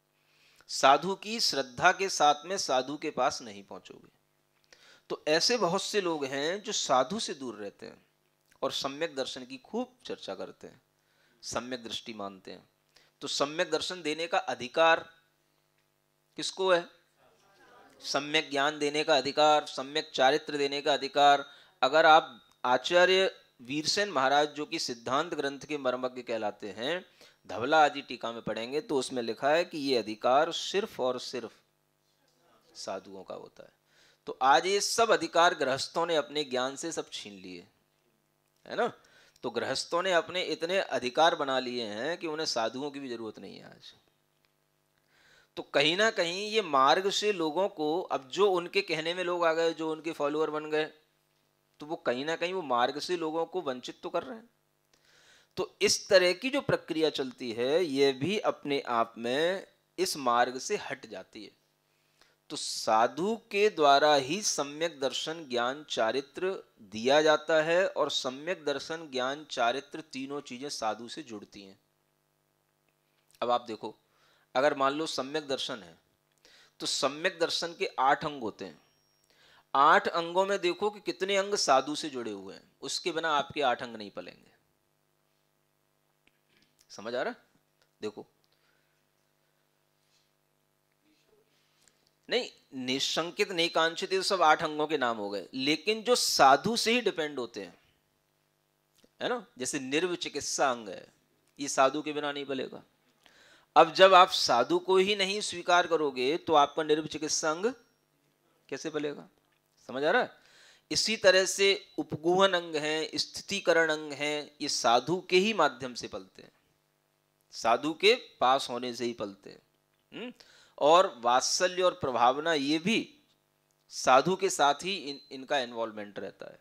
साधु की श्रद्धा के साथ में साधु के पास नहीं पहुंचोगे तो ऐसे बहुत से लोग हैं जो साधु से दूर रहते हैं और सम्यक दर्शन की खूब चर्चा करते हैं सम्यक दृष्टि मानते हैं तो सम्यक दर्शन देने का अधिकार किसको है सम्यक ज्ञान देने का अधिकार सम्यक चारित्र देने का अधिकार अगर आप आचार्य वीरसेन महाराज जो कि सिद्धांत ग्रंथ के मर्मज्ञ कहलाते हैं धवला आदि टीका में पढ़ेंगे तो उसमें लिखा है कि ये अधिकार सिर्फ और सिर्फ साधुओं का होता है तो आज ये सब अधिकार गृहस्थों ने अपने ज्ञान से सब छीन लिए है ना तो गृहस्थों ने अपने इतने अधिकार बना लिए हैं कि उन्हें साधुओं की भी जरूरत नहीं है आज तो कहीं ना कहीं ये मार्ग से लोगों को अब जो उनके कहने में लोग आ गए जो उनके फॉलोअर बन गए तो वो कहीं ना कहीं वो मार्ग से लोगों को वंचित तो कर रहे हैं तो इस तरह की जो प्रक्रिया चलती है यह भी अपने आप में इस मार्ग से हट जाती है तो साधु के द्वारा ही सम्यक दर्शन ज्ञान चारित्र दिया जाता है और सम्यक दर्शन ज्ञान चारित्र तीनों चीजें साधु से जुड़ती हैं अब आप देखो अगर मान लो सम्यक दर्शन है तो सम्यक दर्शन के आठ अंग होते हैं आठ अंगों में देखो कि कितने अंग साधु से जुड़े हुए हैं उसके बिना आपके आठ अंग नहीं पलेंगे समझ आ रहा देखो नहीं निशंकित निकांक्षित सब आठ अंगों के नाम हो गए लेकिन जो साधु से ही डिपेंड होते हैं है ना जैसे निर्व चिकित्सा अंग है ये साधु के बिना नहीं बलेगा अब जब आप साधु को ही नहीं स्वीकार करोगे तो आपका निर्व चिकित्सा अंग कैसे बलेगा समझ आ रहा है इसी तरह से उपगुहन अंग है स्थितिकरण अंग है ये साधु के ही माध्यम से पलते हैं साधु के पास होने से ही पलते हैं हम्म? और वात्सल्य और प्रभावना ये भी साधु के साथ ही इन, इनका इन्वॉल्वमेंट रहता है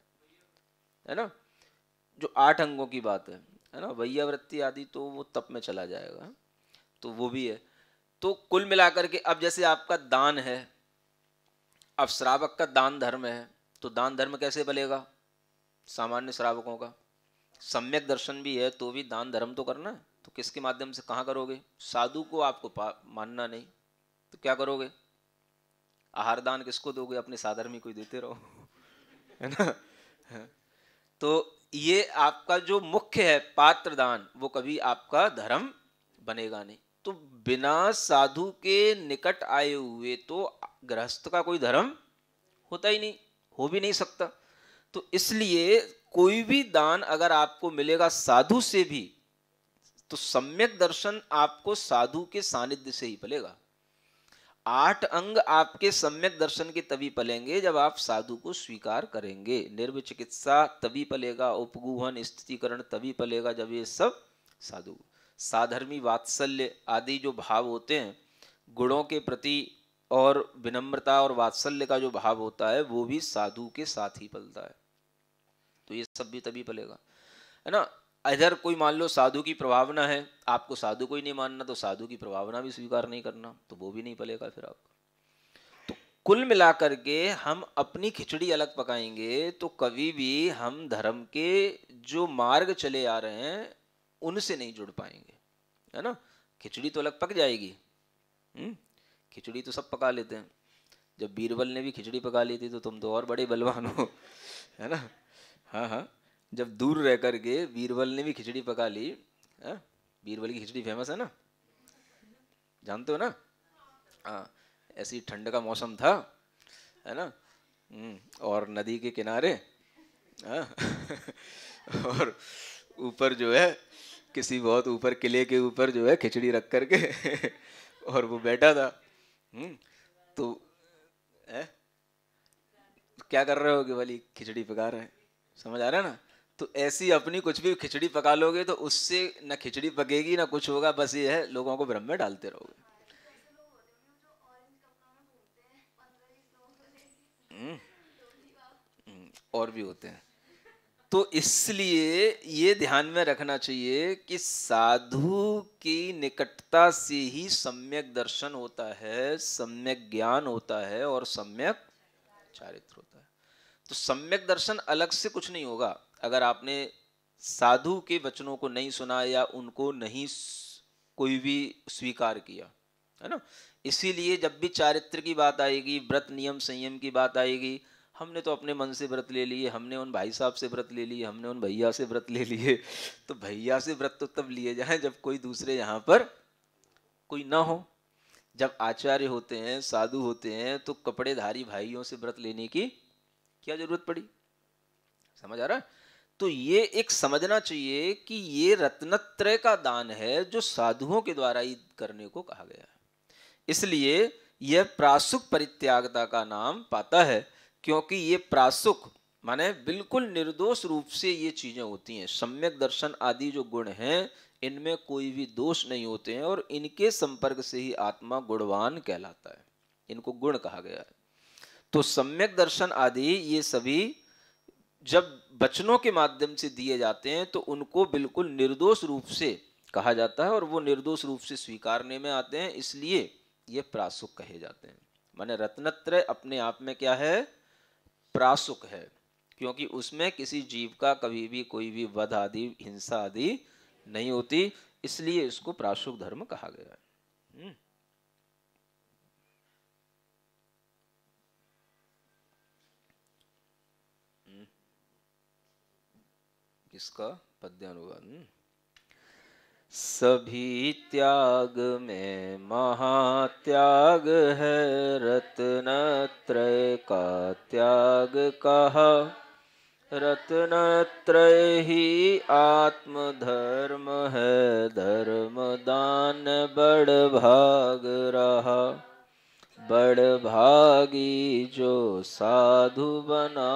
है ना जो आठ अंगों की बात है है ना वृत्ति आदि तो वो तप में चला जाएगा तो वो भी है तो कुल मिलाकर के अब जैसे आपका दान है अब श्रावक का दान धर्म है तो दान धर्म कैसे बलेगा सामान्य श्रावकों का सम्यक दर्शन भी है तो भी दान धर्म तो करना है तो किसके माध्यम से कहाँ करोगे साधु को आपको मानना नहीं तो क्या करोगे आहार दान किसको दोगे अपने साधर्मी को देते रहो है ना हाँ। तो ये आपका जो मुख्य है पात्र दान वो कभी आपका धर्म बनेगा नहीं तो बिना साधु के निकट आए हुए तो गृहस्थ का कोई धर्म होता ही नहीं हो भी नहीं सकता तो इसलिए कोई भी दान अगर आपको मिलेगा साधु से भी तो सम्यक दर्शन आपको साधु के सानिध्य से ही पलेगा आठ अंग आपके सम्यक दर्शन के तभी पलेंगे जब आप साधु को स्वीकार करेंगे निर्विचिकित्सा तभी पलेगा उपगूहन स्थितिकरण तभी पलेगा जब ये सब साधु साधर्मी वात्सल्य आदि जो भाव होते हैं गुणों के प्रति और विनम्रता और वात्सल्य का जो भाव होता है वो भी साधु के साथ ही पलता है तो ये सब भी तभी पलेगा है ना इधर कोई मान लो साधु की प्रभावना है आपको साधु को ही नहीं मानना तो साधु की प्रभावना भी स्वीकार नहीं करना तो वो भी नहीं पलेगा फिर आप तो कुल मिलाकर के हम अपनी खिचड़ी अलग पकाएंगे तो कभी भी हम धर्म के जो मार्ग चले आ रहे हैं उनसे नहीं जुड़ पाएंगे है ना खिचड़ी तो अलग पक जाएगी हम्म? खिचड़ी तो सब पका लेते हैं जब बीरबल ने भी खिचड़ी पका ली थी तो तुम तो और बड़े बलवान हो है ना हाँ हाँ जब दूर रह करके बीरबल ने भी खिचड़ी पका ली है हाँ, बीरबल की खिचड़ी फेमस है ना जानते हो ना हाँ ऐसी ठंड का मौसम था है ना हम्म, और नदी के किनारे हाँ, और ऊपर जो है किसी बहुत ऊपर किले के ऊपर जो है खिचड़ी रख करके और वो बैठा था हम्म, तो ए? क्या कर रहे हो कि वाली खिचड़ी पका रहे समझ आ रहा है ना तो ऐसी अपनी कुछ भी खिचड़ी पका लोगे तो उससे ना खिचड़ी पकेगी ना कुछ होगा बस ये है लोगों को भ्रम में डालते रहोगे हम्म, हम्म, और भी होते हैं तो इसलिए ये ध्यान में रखना चाहिए कि साधु की निकटता से ही सम्यक दर्शन होता है सम्यक ज्ञान होता है और सम्यक चारित्र होता है तो सम्यक दर्शन अलग से कुछ नहीं होगा अगर आपने साधु के वचनों को नहीं सुना या उनको नहीं कोई भी स्वीकार किया है ना इसीलिए जब भी चारित्र की बात आएगी व्रत नियम संयम की बात आएगी हमने तो अपने मन से व्रत ले लिए हमने उन भाई साहब से व्रत ले लिए हमने उन भैया से व्रत ले लिए तो भैया से व्रत तो तब लिए जाए जब कोई दूसरे यहाँ पर कोई ना हो जब आचार्य होते हैं साधु होते हैं तो कपड़ेधारी भाइयों से व्रत लेने की क्या जरूरत पड़ी समझ आ रहा है तो ये एक समझना चाहिए कि ये रत्नत्रय का दान है जो साधुओं के द्वारा ही करने को कहा गया है इसलिए यह प्रासुक परित्यागता का नाम पाता है क्योंकि ये प्रासुक माने बिल्कुल निर्दोष रूप से ये चीजें होती हैं सम्यक दर्शन आदि जो गुण हैं इनमें कोई भी दोष नहीं होते हैं और इनके संपर्क से ही आत्मा गुणवान कहलाता है इनको गुण कहा गया है तो सम्यक दर्शन आदि ये सभी जब बचनों के माध्यम से दिए जाते हैं तो उनको बिल्कुल निर्दोष रूप से कहा जाता है और वो निर्दोष रूप से स्वीकारने में आते हैं इसलिए ये प्रासुक कहे जाते हैं माने रत्नत्र अपने आप में क्या है प्रासुक है क्योंकि उसमें किसी जीव का कभी भी कोई भी वध आदि हिंसा आदि नहीं होती इसलिए इसको प्रासुक धर्म कहा गया है हम्म। इसका पद्यानुवाद सभी त्याग में महात्याग है त्रय का त्याग कहा त्रय ही धर्म है धर्म दान बड़ भाग रहा बड़ भागी जो साधु बना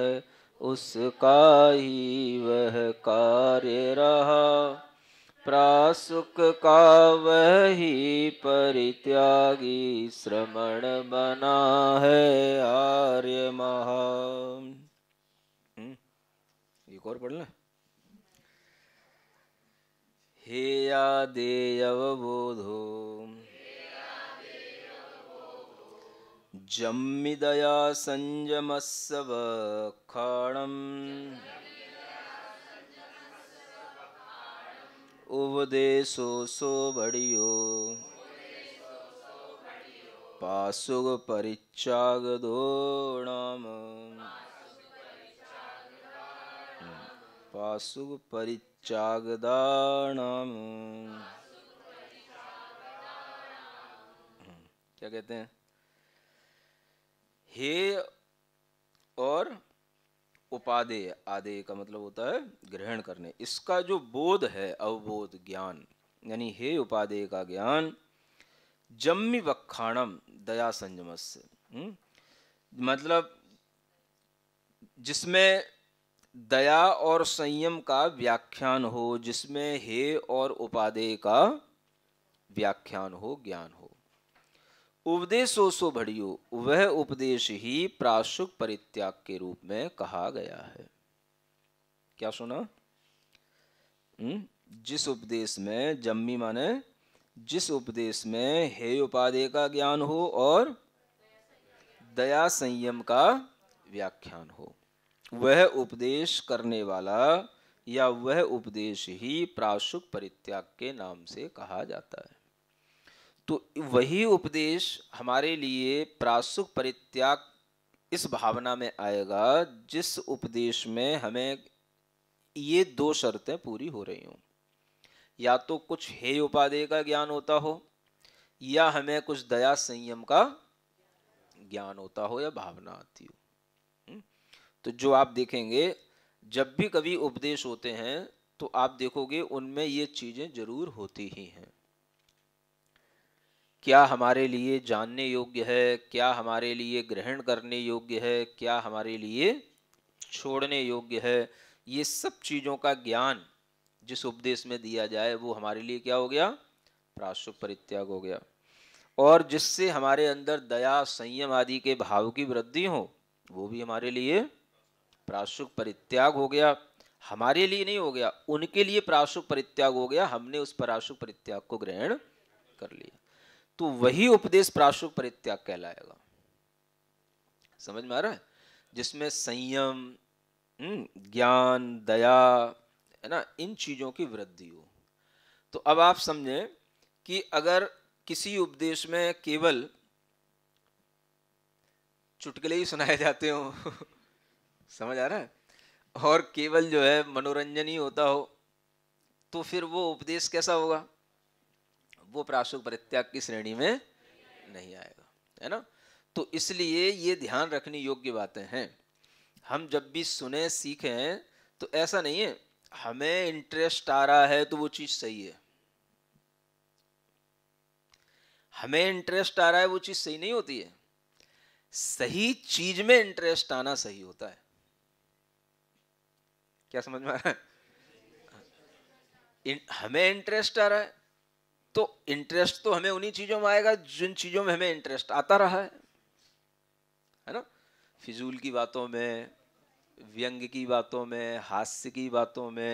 है उसका ही वह कार्य रहा प्रासुक का वह ही परित्यागी श्रमण बना है आर्य महा हम्म, एक और पढ़ लें आदे अवबोधो जम्मिदया संयमस्व खाणम उपदेशो सो परिचाग दो नाम पासुग नाम क्या कहते हैं हे और उपादेय आदेय का मतलब होता है ग्रहण करने इसका जो बोध है अवबोध ज्ञान यानी हे उपादेय का ज्ञान जम्मी वखाणम दया संयमस से हम्म? मतलब जिसमें दया और संयम का व्याख्यान हो जिसमें हे और उपादेय का व्याख्यान हो ज्ञान हो उपदेशो सो भड़ियो वह उपदेश ही प्राशुक परित्याग के रूप में कहा गया है क्या सुना हुँ? हम्म, जिस उपदेश में जम्मी माने जिस उपदेश में हे उपाधे का ज्ञान हो और दया संयम का व्याख्यान हो वह उपदेश करने वाला या वह उपदेश ही प्राशुक परित्याग के नाम से कहा जाता है तो वही उपदेश हमारे लिए प्रासुक परित्याग इस भावना में आएगा जिस उपदेश में हमें ये दो शर्तें पूरी हो रही हों या तो कुछ हे उपादेय का ज्ञान होता हो या हमें कुछ दया संयम का ज्ञान होता हो या भावना आती हो हम्म? तो जो आप देखेंगे जब भी कभी उपदेश होते हैं तो आप देखोगे उनमें ये चीज़ें जरूर होती ही हैं क्या हमारे लिए जानने योग्य है क्या हमारे लिए ग्रहण करने योग्य है क्या हमारे लिए छोड़ने योग्य है ये सब चीज़ों का ज्ञान जिस उपदेश में दिया जाए वो हमारे लिए क्या हो गया प्राशु परित्याग हो गया और जिससे हमारे अंदर दया संयम आदि के भाव की वृद्धि हो वो भी हमारे लिए प्राश्व परित्याग हो गया हमारे लिए नहीं हो गया उनके लिए प्राश्व परित्याग हो गया हमने उस पराशु परित्याग को ग्रहण कर लिया तो वही उपदेश प्राशुक परित्याग कहलाएगा समझ में आ रहा है जिसमें संयम हम्म, ज्ञान दया है ना इन चीजों की वृद्धि हो तो अब आप समझें कि अगर किसी उपदेश में केवल चुटकुले ही सुनाए जाते हो समझ आ रहा है और केवल जो है मनोरंजन ही होता हो तो फिर वो उपदेश कैसा होगा वो प्रासुक परित्याग की श्रेणी में नहीं आएगा है ना तो इसलिए ये ध्यान रखने योग्य बातें हैं हम जब भी सुने सीखें तो ऐसा नहीं है हमें इंटरेस्ट आ रहा है तो वो चीज सही है हमें इंटरेस्ट आ रहा है वो चीज सही नहीं होती है सही चीज में इंटरेस्ट आना सही होता है क्या समझ में आ रहा है हमें इंटरेस्ट आ रहा है तो इंटरेस्ट तो हमें उन्हीं चीजों में आएगा जिन चीजों में हमें इंटरेस्ट आता रहा है है ना फिजूल की बातों में व्यंग की बातों में हास्य की बातों में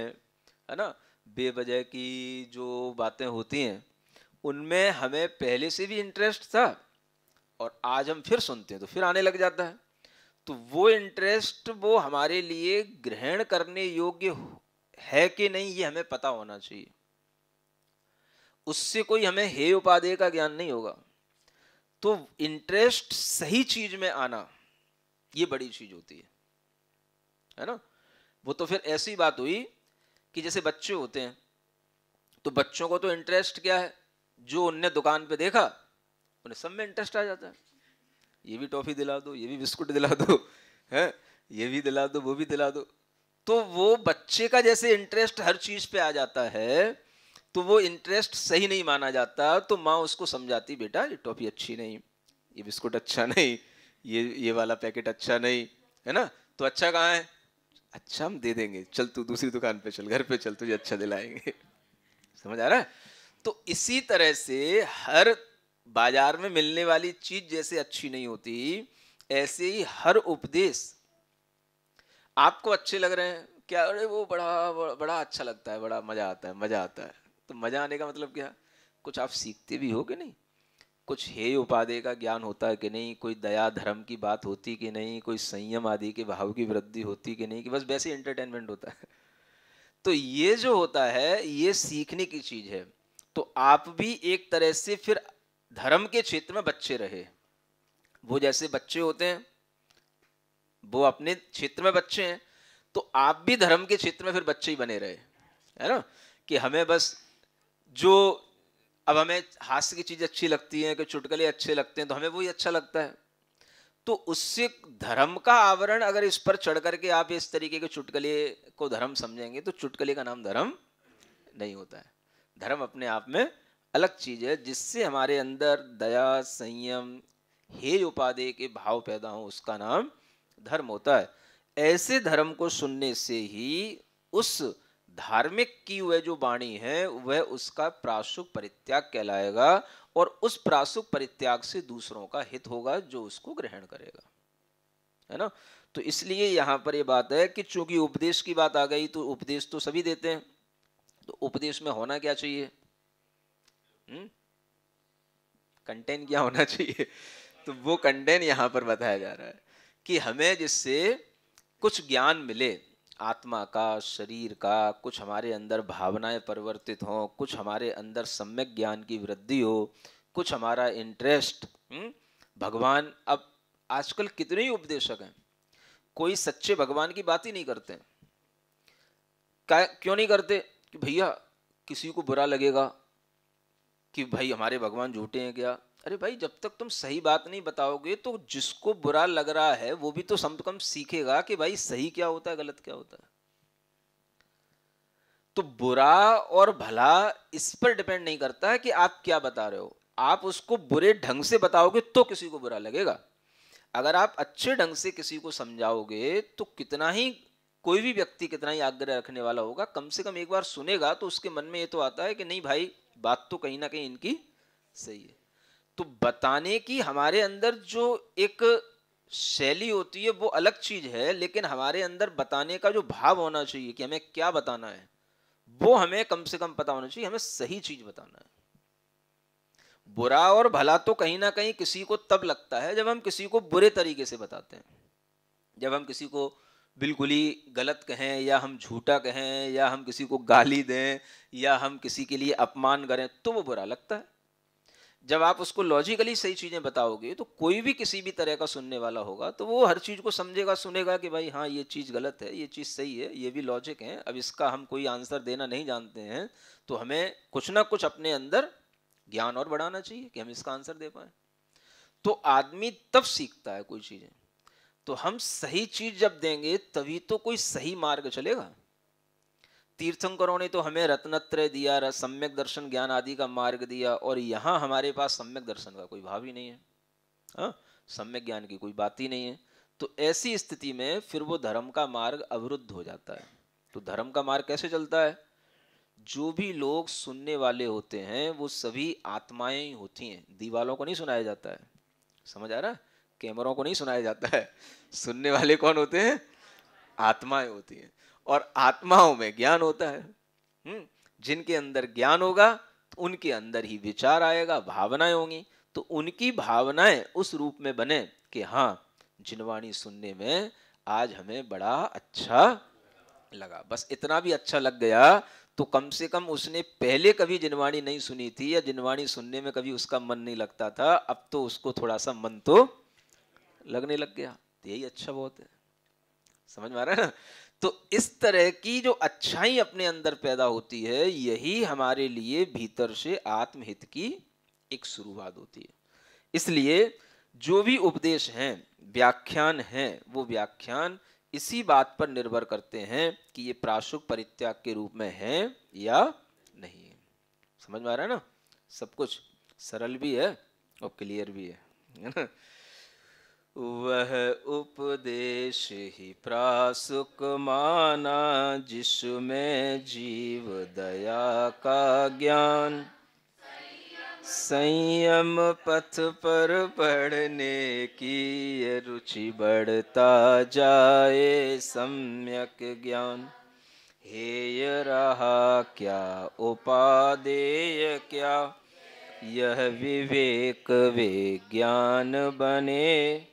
है ना बेवजह की जो बातें होती हैं उनमें हमें पहले से भी इंटरेस्ट था और आज हम फिर सुनते हैं तो फिर आने लग जाता है तो वो इंटरेस्ट वो हमारे लिए ग्रहण करने योग्य है कि नहीं ये हमें पता होना चाहिए उससे कोई हमें हे उपादेय का ज्ञान नहीं होगा तो इंटरेस्ट सही चीज में आना ये बड़ी चीज होती है है ना वो तो फिर ऐसी बात हुई कि जैसे बच्चे होते हैं तो बच्चों को तो इंटरेस्ट क्या है जो उनने दुकान पे देखा उन्हें सब में इंटरेस्ट आ जाता है ये भी टॉफी दिला दो ये भी बिस्कुट दिला दो है ये भी दिला दो वो भी दिला दो तो वो बच्चे का जैसे इंटरेस्ट हर चीज पे आ जाता है तो वो इंटरेस्ट सही नहीं माना जाता तो माँ उसको समझाती बेटा ये टॉफी अच्छी नहीं ये बिस्कुट अच्छा नहीं ये ये वाला पैकेट अच्छा नहीं है ना तो अच्छा कहाँ है अच्छा हम दे देंगे चल तू दूसरी दुकान पे चल घर पे चल तुझे अच्छा दिलाएंगे समझ आ रहा है तो इसी तरह से हर बाजार में मिलने वाली चीज जैसे अच्छी नहीं होती ऐसे ही हर उपदेश आपको अच्छे लग रहे हैं क्या अरे वो बड़ा बड़ा अच्छा लगता है बड़ा मजा आता है मजा आता है तो मजा आने का मतलब क्या कुछ आप सीखते भी हो कि नहीं कुछ हे उपाधेय का ज्ञान होता है कि नहीं कोई दया धर्म की बात होती कि नहीं कोई संयम आदि के भाव की वृद्धि होती कि नहीं कि बस वैसे एंटरटेनमेंट होता है तो ये जो होता है ये सीखने की चीज है तो आप भी एक तरह से फिर धर्म के क्षेत्र में बच्चे रहे वो जैसे बच्चे होते हैं वो अपने क्षेत्र में बच्चे हैं तो आप भी धर्म के क्षेत्र में फिर बच्चे ही बने रहे है ना कि हमें बस जो अब हमें हास्य की चीज़ अच्छी लगती है कि चुटकले अच्छे लगते हैं तो हमें ही अच्छा लगता है तो उससे धर्म का आवरण अगर इस पर चढ़ करके आप इस तरीके के चुटकले को धर्म समझेंगे तो चुटकले का नाम धर्म नहीं होता है धर्म अपने आप में अलग चीज है जिससे हमारे अंदर दया संयम हे उपाधेय के भाव पैदा हो उसका नाम धर्म होता है ऐसे धर्म को सुनने से ही उस धार्मिक की वह जो वाणी है वह उसका प्रासुक परित्याग कहलाएगा और उस प्रासुक परित्याग से दूसरों का हित होगा जो उसको ग्रहण करेगा है ना तो इसलिए यहां पर यह बात है कि चूंकि उपदेश की बात आ गई तो उपदेश तो सभी देते हैं तो उपदेश में होना क्या चाहिए कंटेन हम्म? क्या होना चाहिए तो वो कंटेन यहां पर बताया जा रहा है कि हमें जिससे कुछ ज्ञान मिले आत्मा का शरीर का कुछ हमारे अंदर भावनाएं परिवर्तित हों कुछ हमारे अंदर सम्यक ज्ञान की वृद्धि हो कुछ हमारा इंटरेस्ट हम्म, भगवान अब आजकल कितने ही उपदेशक हैं कोई सच्चे भगवान की बात ही नहीं करते क्या क्यों नहीं करते कि भैया किसी को बुरा लगेगा कि भाई हमारे भगवान झूठे हैं क्या अरे भाई जब तक तुम सही बात नहीं बताओगे तो जिसको बुरा लग रहा है वो भी तो कम कम सीखेगा कि भाई सही क्या होता है गलत क्या होता है तो बुरा और भला इस पर डिपेंड नहीं करता है कि आप क्या बता रहे हो आप उसको बुरे ढंग से बताओगे तो किसी को बुरा लगेगा अगर आप अच्छे ढंग से किसी को समझाओगे तो कितना ही कोई भी व्यक्ति कितना ही आग्रह रखने वाला होगा कम से कम एक बार सुनेगा तो उसके मन में ये तो आता है कि नहीं भाई बात तो कहीं ना कहीं इनकी सही है तो बताने की हमारे अंदर जो एक शैली होती है वो अलग चीज है लेकिन हमारे अंदर बताने का जो भाव होना चाहिए कि हमें क्या बताना है वो हमें कम से कम पता होना चाहिए हमें सही चीज बताना है बुरा और भला तो कहीं ना कहीं किसी को तब लगता है जब हम किसी को बुरे तरीके से बताते हैं जब हम किसी को बिल्कुल ही गलत कहें या हम झूठा कहें या हम किसी को गाली दें या हम किसी के लिए अपमान करें तो वो बुरा लगता है जब आप उसको लॉजिकली सही चीज़ें बताओगे तो कोई भी किसी भी तरह का सुनने वाला होगा तो वो हर चीज़ को समझेगा सुनेगा कि भाई हाँ ये चीज़ गलत है ये चीज़ सही है ये भी लॉजिक है अब इसका हम कोई आंसर देना नहीं जानते हैं तो हमें कुछ ना कुछ अपने अंदर ज्ञान और बढ़ाना चाहिए कि हम इसका आंसर दे पाए तो आदमी तब सीखता है कोई चीज़ें तो हम सही चीज़ जब देंगे तभी तो कोई सही मार्ग चलेगा तीर्थंकरों ने तो हमें रत्नत्रय दिया सम्यक दर्शन ज्ञान आदि का मार्ग दिया और यहाँ हमारे पास सम्यक दर्शन का कोई भाव ही नहीं है हाँ, सम्यक ज्ञान की कोई बात ही नहीं है तो ऐसी स्थिति में फिर वो धर्म का मार्ग अवरुद्ध हो जाता है तो धर्म का मार्ग कैसे चलता है जो भी लोग सुनने वाले होते हैं वो सभी आत्माएं ही होती हैं दीवालों को नहीं सुनाया जाता है समझ आ रहा है कैमरों को नहीं सुनाया जाता है सुनने वाले कौन होते हैं आत्माएं होती हैं और आत्माओं में ज्ञान होता है हुँ? हम्म, जिनके अंदर ज्ञान होगा तो उनके अंदर ही विचार आएगा भावनाएं होंगी तो उनकी भावनाएं उस रूप में बने कि हाँ जिनवाणी सुनने में आज हमें बड़ा अच्छा लगा बस इतना भी अच्छा लग गया तो कम से कम उसने पहले कभी जिनवाणी नहीं सुनी थी या जिनवाणी सुनने में कभी उसका मन नहीं लगता था अब तो उसको थोड़ा सा मन तो लगने लग गया तो यही अच्छा बहुत है समझ में आ रहा है ना तो इस तरह की जो अच्छाई अपने अंदर पैदा होती है यही हमारे लिए भीतर से आत्महित की एक शुरुआत होती है इसलिए जो भी उपदेश हैं व्याख्यान हैं वो व्याख्यान इसी बात पर निर्भर करते हैं कि ये प्राशुक परित्याग के रूप में है या नहीं समझ में आ रहा है ना सब कुछ सरल भी है और क्लियर भी है ना वह उपदेश ही प्रासुक माना जिसमें जीव दया का ज्ञान संयम पथ पर पढ़ने की रुचि बढ़ता जाए सम्यक ज्ञान हे रहा क्या उपादेय क्या यह विवेक वे ज्ञान बने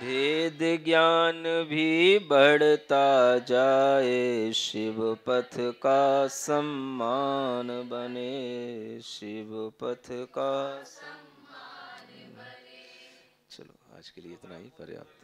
भेद ज्ञान भी बढ़ता जाए शिव पथ का सम्मान बने शिव पथ का सम्मान बने चलो आज के लिए इतना ही पर्याप्त